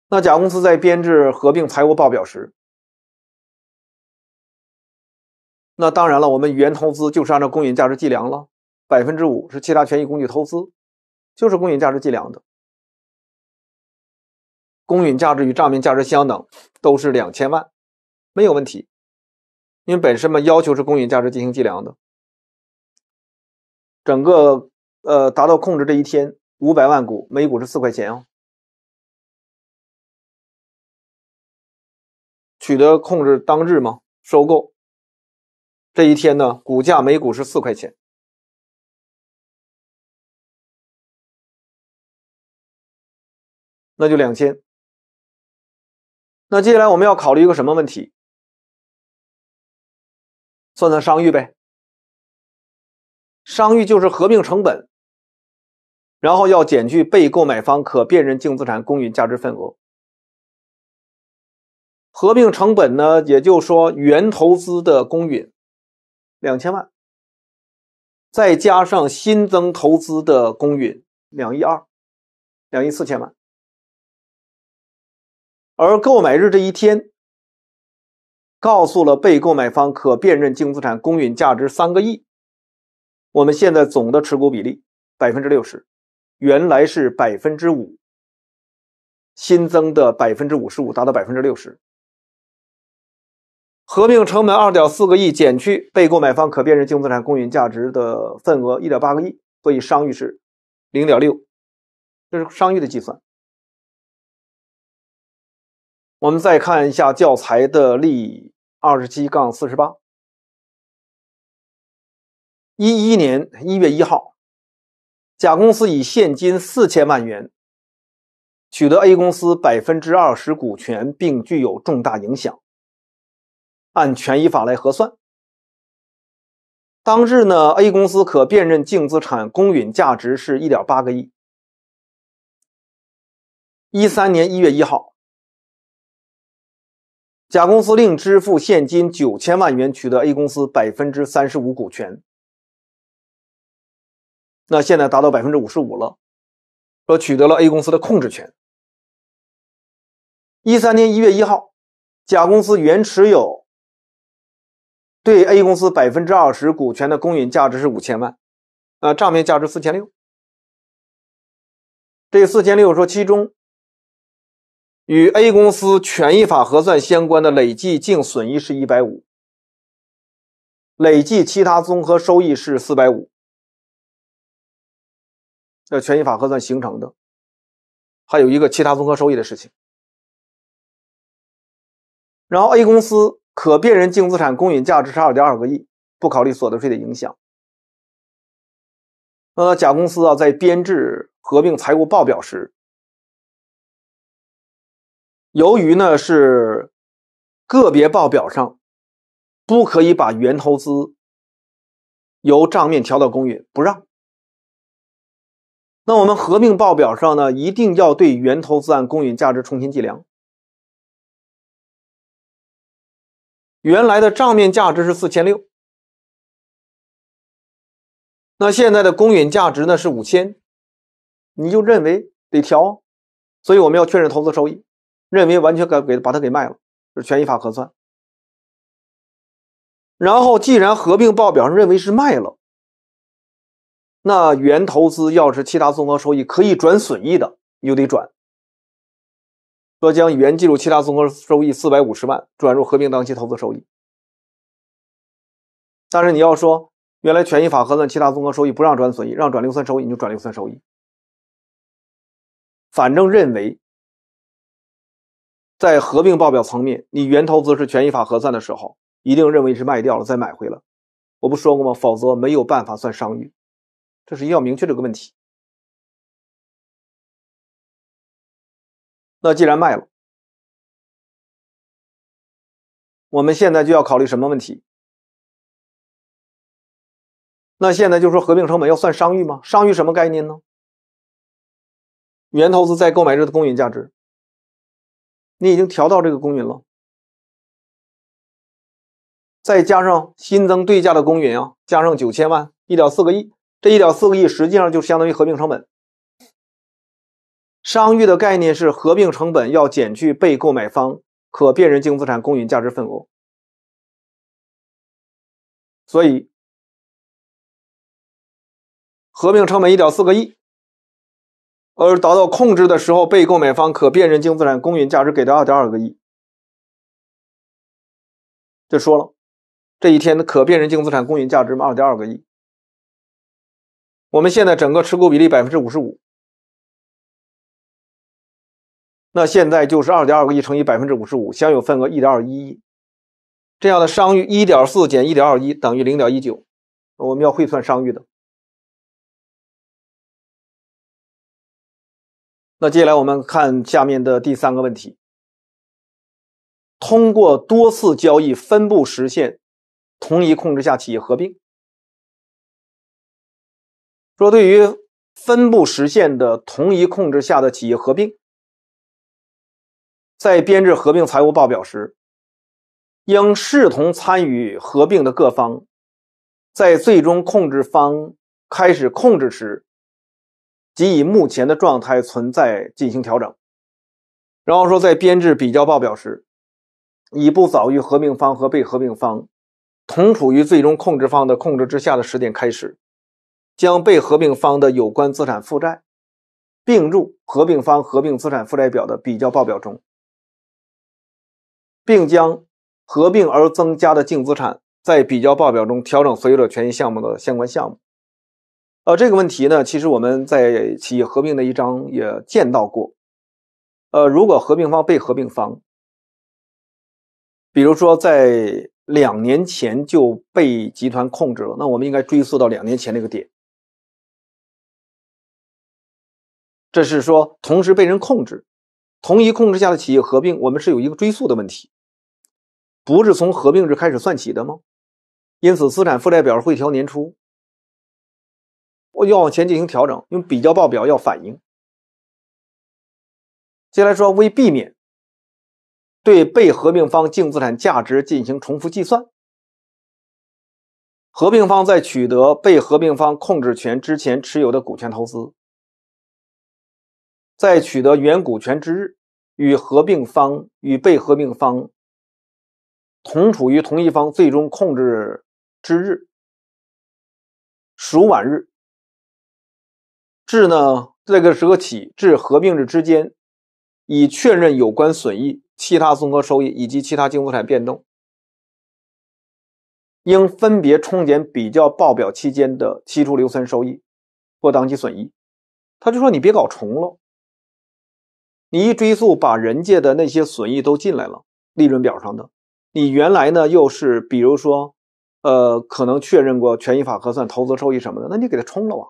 Speaker 2: 那甲公司在编制合并财务报表时，那当然了，我们原投
Speaker 1: 资就是按照公允价值计量了。百分之五是其他权益工具投资，就是公允价值计量的，公允价值与账面价值相等，都是两千万，没有问题，因为本身嘛要求是公允价值进行计量的。
Speaker 2: 整个呃达到控制这一天五百万股，每股是四块钱哦。取得控制当日吗？收购这一天呢，股价每股是四块钱，那就两千。那接下来我们要考虑一个什么问题？算算商誉呗。商誉就是合并成本，然后要减去被购买方可辨认净资产公允价值份额。
Speaker 1: 合并成本呢，也就是说原投资的公允两千万，
Speaker 2: 再加上新增投资的公允两亿二，两亿四千万。而购买日这一天，
Speaker 1: 告诉了被购买方可辨认净资产公允价值三个亿。我们现在总的持股比例百分之六十，原来是百分之五，新增的百分之五十五，达到百分之六十。合并成本二点四个亿减去被购买方可辨认净资产公允价值的份额一点八个亿，所以商誉是零点六，
Speaker 2: 这是商誉的计算。我们再看一下教材的例二十七杠四十八。
Speaker 1: 一一年一月一号，甲公司以现金四千万元取得 A 公司百分之二十股权，并具有重大影响。按权益法来核算，当日呢，A 公司可辨认净资产公允价值是一点八个亿。一三年一月一号，甲公司另支付现金九千万元取得 A 公司百分之三十五股
Speaker 2: 权。那现在达到百分之五十五了，说取得了 A 公司的控制权。一三年一月一号，甲公司原持有对 A 公司百分之二十股
Speaker 1: 权的公允价值是五千万，啊，账面价值四千六。这四千六说其中与 A 公司权益法核算相关的累计净损益是一百五，累计其他综
Speaker 2: 合收益是四百五。要权益法核算形成的，还有一个其他综合收益的事情。
Speaker 1: 然后 A 公司可辨认净资产公允价值是二点二个亿，不考虑所得税的
Speaker 2: 影响。呃，甲公司啊在编制合并财务报表时，由于呢是个别报表上不可以把原投资由账面调到公允，不让。那我们合并报表上呢，一定要对原投资按公允价值重新计量。原来的账面价值是四千六，那现在的公允价值呢是五千，你就认
Speaker 1: 为得调，所以我们要确认投资收益，认为完全给给把它给卖了，是权益法核算。然后，既然合并报表上认为是卖了。那原投资要是其他综合收益可以转损益的，你就得转，说将原计入其他综合收益四百五十万转入合并当期投资收益。但是你要说原来权益法核算其他综合收益不让转损益，让转零算收益你就转零算收益。反正认为，在合并报表层面，你原投资是权益法核算的时候，一定认为是卖掉了再买回来。我不说过吗？
Speaker 2: 否则没有办法算商誉。这是一定要明确这个问题。那既然卖了，我们现在就要考虑什么问题？那现在就说合并成本要算商誉吗？商誉什么概念呢？原投资在购买日的公允价值，你已经调到这个公允了，再加上新增对价的公允啊，加
Speaker 1: 上九千万一点四个亿。这一点四个亿实际上就相当于合并成本。商誉的概念是合并成本要减去被购买方可辨认
Speaker 2: 净资产公允价值份额，所以合并成本一点四个亿，而达到控制的时候，被购买方可辨认净资产公允价值给的二点二个亿，就说了这一天的可辨认净资产公允价值嘛二点二个亿。我们现在整个持股比例百分之五十五，那现在就是二点二个亿乘以百分之五十五，享有份额一点二一亿，这样的商誉一点四减一点二一等于零点一九，我们要会算商誉的。那接下来我们看下面的第三个问题：
Speaker 1: 通过多次交易分步实现同一控制下企业合并。
Speaker 2: 说对于分布实现的同一控制下的企业合并，在编制合并财务报表
Speaker 1: 时，应视同参与合并的各方在最终控制方开始控制时，即以目前的状态存在进行调整。然后说在编制比较报表时，以不早于合并方和被合并方同处于最终控制方的控制之下的时点开始。将被合并方的有关资产负债并入合并方合并资产负债表的比较报表中，并将合并而增加的净资产在比较报表中调整所有者权益项目的相关项目。呃，这个问题呢，其实我们在企业合并的一章也见到过。呃，如果合并方被合并方，比如说在两年前就被集团控制了，那我们应该追溯到两年前那个点。这是说，同时被人控制，同一控制下的企业合并，我们是有一个追溯的问题，不是从合并日开始算起的吗？因此，资产负债表会调年
Speaker 2: 初，我要往前进行调整，用比较报表要反映。接下来说，为避免对被合并方净资产价值进行重复计算，合并方在
Speaker 1: 取得被合并方控制权之前持有的股权投资。在取得原股权之日，与合并方与被合并方
Speaker 2: 同处于同一方最终控制之日属晚日至呢这个时候起
Speaker 1: 至合并日之间，以确认有关损益、其他综合收益以及其他净资产变动，应分别冲减比较报表期间的期初留存收益或当期损益。他就说：“你别搞重了。”你一追溯，把人家的那些损益都进来了，利润表上的。你原来呢又是，比如说，呃，可能确认过权益
Speaker 2: 法核算投资收益什么的，那你给它冲了吧，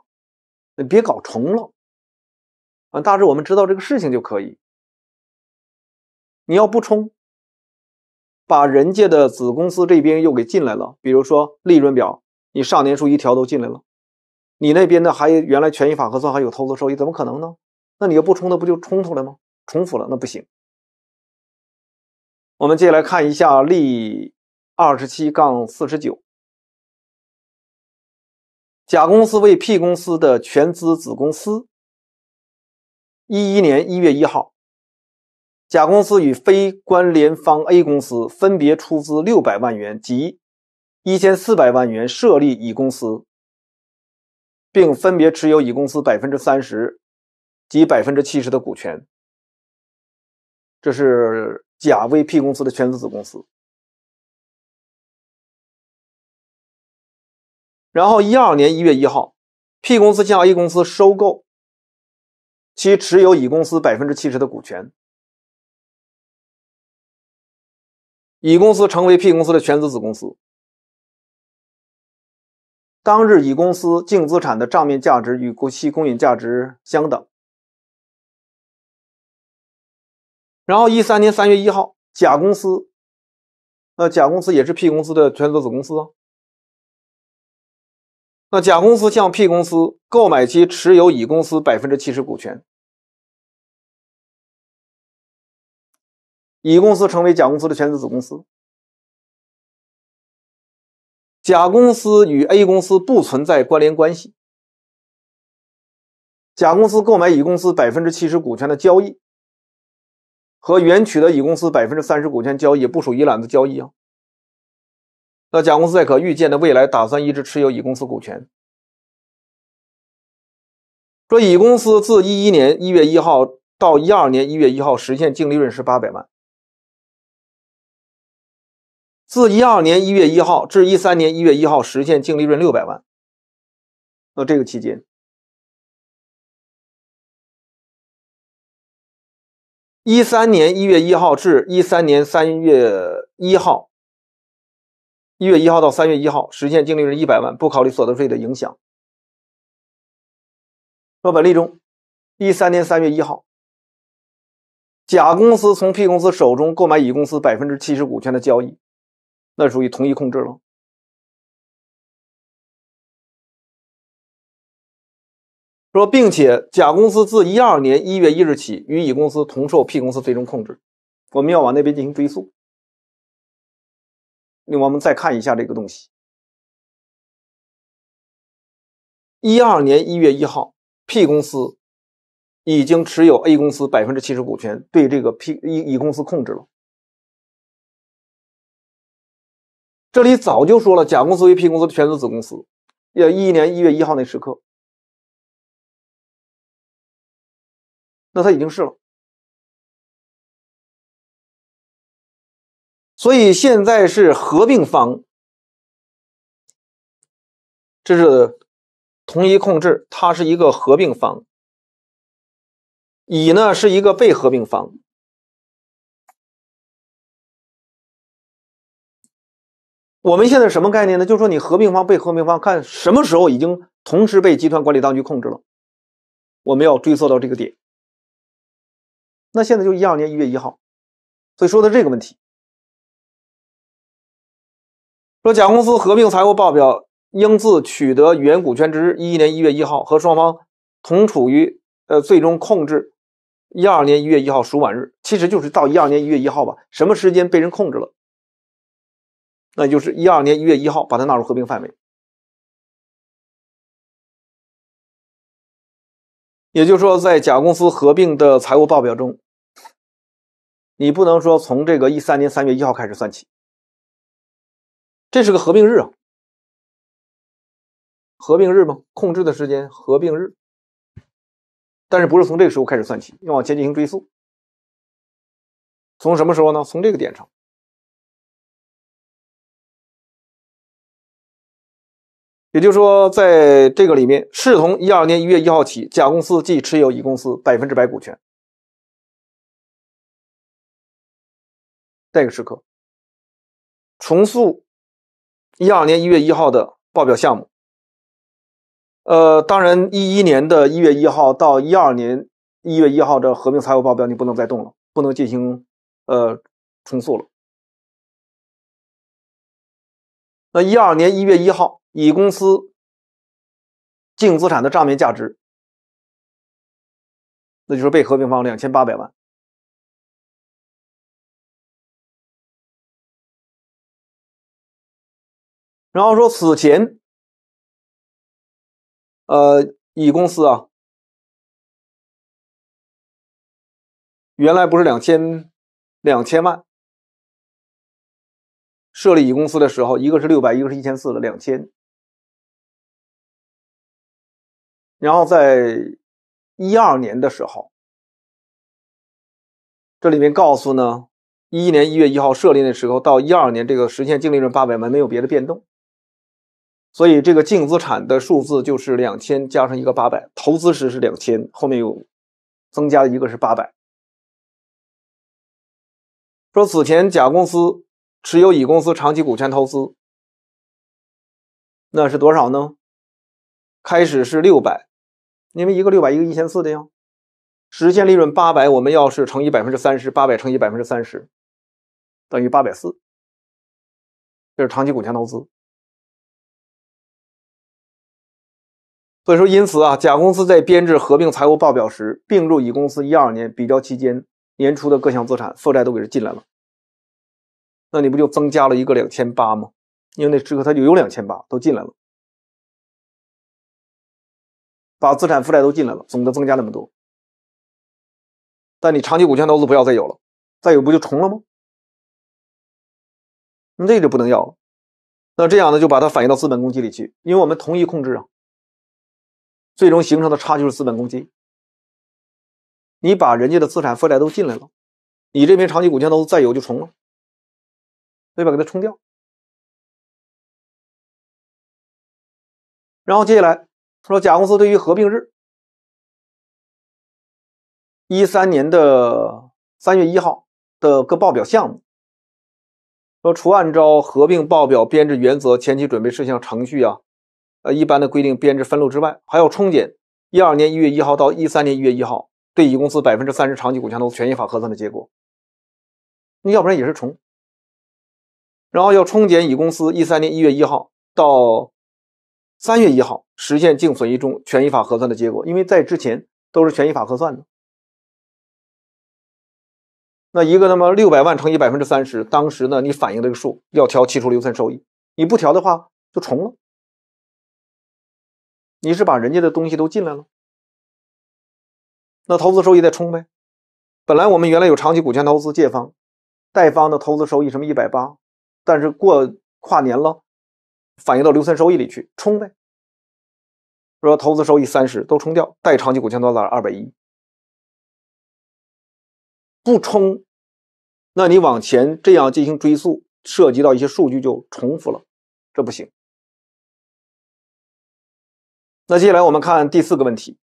Speaker 2: 你别搞重了。啊，大致我们知道这个事情就可以。你要不冲，
Speaker 1: 把人家的子公司这边又给进来了，比如说利润表，你上年数一条都进来了，你那边呢还原来权益法核算还有投资收益，怎么可能呢？
Speaker 2: 那你要不冲，那不就冲突了吗？重复了，那不行。
Speaker 1: 我们接下来看一下例二十七杠四十九。甲公司为 P 公司的全资子公司。一一年一月一号，甲公司与非关联方 A 公司分别出资六百万元及一千四百万元设立乙公司，并分别持有乙公司百分之三十及
Speaker 2: 百分之七十的股权。这是甲 V P 公司的全资子公司。然后，一二年一月一号，P 公司向 A 公司收购其持有乙公司百分之七十的股权，乙公司成为 P 公司的全资子公司。
Speaker 1: 当日，乙公司净资产的账面价值与公其公允价值相等。
Speaker 2: 然后，一三年三月一号，甲公司，那甲公司也是 P 公司的全资子公司啊。那甲公司向 P 公司购买其持有乙公司百分之七十股权，乙公司成为甲公司的全资子公司。甲公司与 A 公司不存在关联关系。甲公司购买乙公司百
Speaker 1: 分之七十股权的交易。和原取得乙公司百分之三十股权交易不属于一揽子交易啊。那甲公司在可预见的未来打算一直持有乙公
Speaker 2: 司股权。说乙公司自一一年一月一号到一二年一月一号实现净利润是八百万，自一二年一月一号至一三年一月一号实现净利润六百万。那这个期间。一三年一月一号至一三年三
Speaker 1: 月
Speaker 2: 一号，一月一号到三月一号实现净利润一百万，不考虑所得税的影响。说本例中，一三年三月一号，甲公司从 P 公司手中购买乙公司百分之七十股权的交易，那属于同一控制了。说，并且甲公司自一二年一月一日起与乙公司同受 P 公司最终控制。我们要往那边进行追溯。我们再看一下这个东西。一二年一月一号，P 公司已
Speaker 1: 经持有 A 公司百分之七十股权，对这个 P 乙乙公司控制了。
Speaker 2: 这里早就说了，甲公司为 P 公司的全资子公司。要一一年一月一号那时刻。那它已经是了，所以现在是合并方，这是同一控制，它是一个合并方，乙呢是一个被合并方。我们现在什么概念呢？就是说，你合并方、被合并方，看
Speaker 1: 什么时候已经同时被集团管理当局控制了，我们要追溯到这个点。
Speaker 2: 那现在就一二年一月一号，所以说到这个问题，说甲公司合并财务报表应自
Speaker 1: 取得原股权之日，一一年一月一号和双方同处于呃最终控制，一二年一月一号孰晚日，其实就是到一二年一月一号吧？什么时间被人控
Speaker 2: 制了？那就是一二年一月一号，把它纳入合并范围。也就是说，在甲公司合并的财务报表中，你不能说从这个一三年三月一号开始算起，这是个合并日啊，合并日吗？控制的时间，合并日，但是不是从这个时候开始算起？要往前进行追溯，从什么时候呢？从这个点上。也就是说，在这个里面，视从一二年一月一号起，甲公司即持有乙公司百分之百股权。那个时刻，重塑一二年一月一号的报表项目。
Speaker 1: 呃，当然，一一年的一月一号到一二年一月一号的合并财务报表，你不能再动了，不能进行呃重塑了。
Speaker 2: 那一二年一月一号，乙公司净资产的账面价值，那就是被合并方两千八百万。然后说，此前，呃，乙公司啊，原来不是两千两千万。设立乙公司的时候，一个是六百，一个是一千四的两千。然后在一二年的时候，这里面告诉呢，一一年一月一号设立的
Speaker 1: 时候到一二年这个实现净利润八百万，没有别的变动。所以这个净资产的数字就是两千加上一个八百，投资时是两千，后面又
Speaker 2: 增加一个是八百。说此前甲公司。持有乙公司长期股权投资，那是多少呢？开始是六百，因为一个六百，一个一千四的呀。实现利润八百，我们要是乘以百分之三十，八百乘以百分之三十，等于八百四。这是长期股权投资。所以说，因此啊，甲公司在编制合并财务报表时，并入乙
Speaker 1: 公司一二年比较期间年初的各项资产、负债都给进来了。那你不就增加了一个两千八吗？因为那时刻它就有两千八，都进来了，
Speaker 2: 把资产负债都进来了，总的增加那么多。但你长期股权投资不要再有了，再有不就重了吗？那这就不能要了。那这样呢，就把它反映到资本公积里去，因为我们同一控制啊，最终形成的差距是资本公积。你把人家的资产负债都进来了，你这边长期股权投资再有就重了。对吧？给它冲掉。然后接下来说，甲公司对于合并日一三年的三月一号的各报表项目，
Speaker 1: 说除按照合并报表编制原则、前期准备事项程序啊，呃，一般的规定编制分录之外，还要冲减一二年一月一号到一三年一月一号对乙公司百分之三十长期股权投资权益法核算的结果。
Speaker 2: 那要不然也是重。
Speaker 1: 然后要冲减乙公司一三年一月一号到三月一号实现净损益中权益法核算的结果，因为在之前都是权益法核算的。那一个那么六百万乘以百分之三十，当时
Speaker 2: 呢你反映这个数要调期初留存收益，你不调的话就重了。你是把人家的东西都进来了，那投资
Speaker 1: 收益再冲呗。本来我们原来有长期股权投资借方，贷方的投资收益什么一百八。但是过跨年了，反映到留存收益里去冲呗，
Speaker 2: 说投资收益三十都冲掉，带长期股权多少二百一，不冲，那你往前这样进行追溯，涉及到一些数据就重复了，这不行。那接下来我们看第四个问题，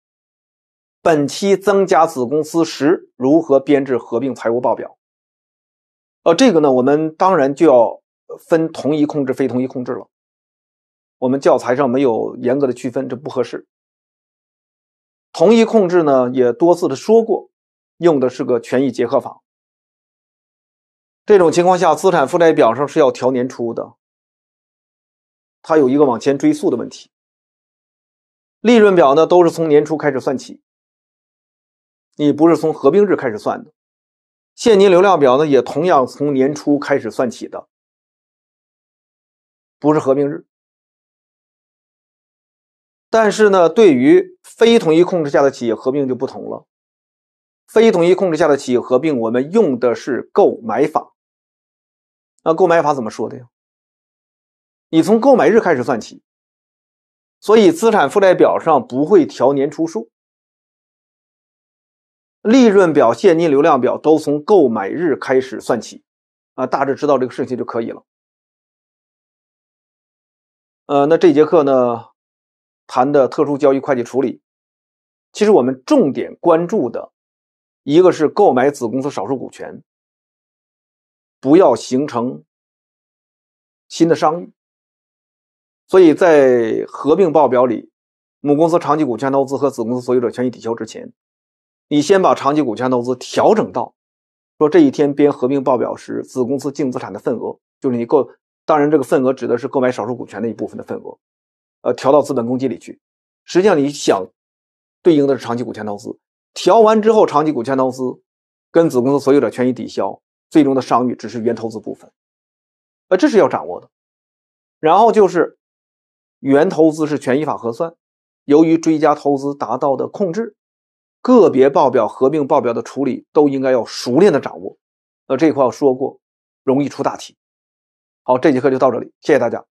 Speaker 2: 本期增加子
Speaker 1: 公司十，如何编制合并财务报表？呃，这个呢，我们当然就要。分同一控制、非同一控制了，我们教材上没有严格的区分，这不合适。同一控制呢，也多次的说过，用的是个权益结合法。这种情况下，资产
Speaker 2: 负债表上是要调年初的，它有一个往前追溯的问题。利润表呢，都是从年初开始算起，你不是从合并日开始算的。现金流量表呢，也同样从年初开始算起的。不是合并日，但是呢，对于非统一控制下的企业合并就不同了。
Speaker 1: 非统一控制下的企业合并，我们用的是购买法。
Speaker 2: 那购买法怎么说的呀？你从购买日开始算起，所以资产负债表上不会调年初数，
Speaker 1: 利润表、现金流量表都从购买日开始算起。啊，大致知道这个事情就可以了。呃，那这节课呢，谈的特殊交易会计处理，其实我们重点关注的
Speaker 2: 一个是购买子公司少数股权，不要形成新的商誉，所以在合
Speaker 1: 并报表里，母公司长期股权投资和子公司所有者权益抵消之前，你先把长期股权投资调整到，说这一天编合并报表时，子公司净资产的份额，就是你购。当然，这个份额指的是购买少数股权的一部分的份额，呃，调到资本公积里去。实际上，你想对应的是长期股权投资。调完之后，长期股权投资跟子公司所有者权益抵消，最终的商誉只是原投资部分。呃，这是要掌握的。然后就是原投资是权益法核算，由于追加投资达到的控制，个别报表、合
Speaker 2: 并报表的处理都应该要熟练的掌握。那这一块我说过，容易出大题。好，这节课就到这里，谢谢大家。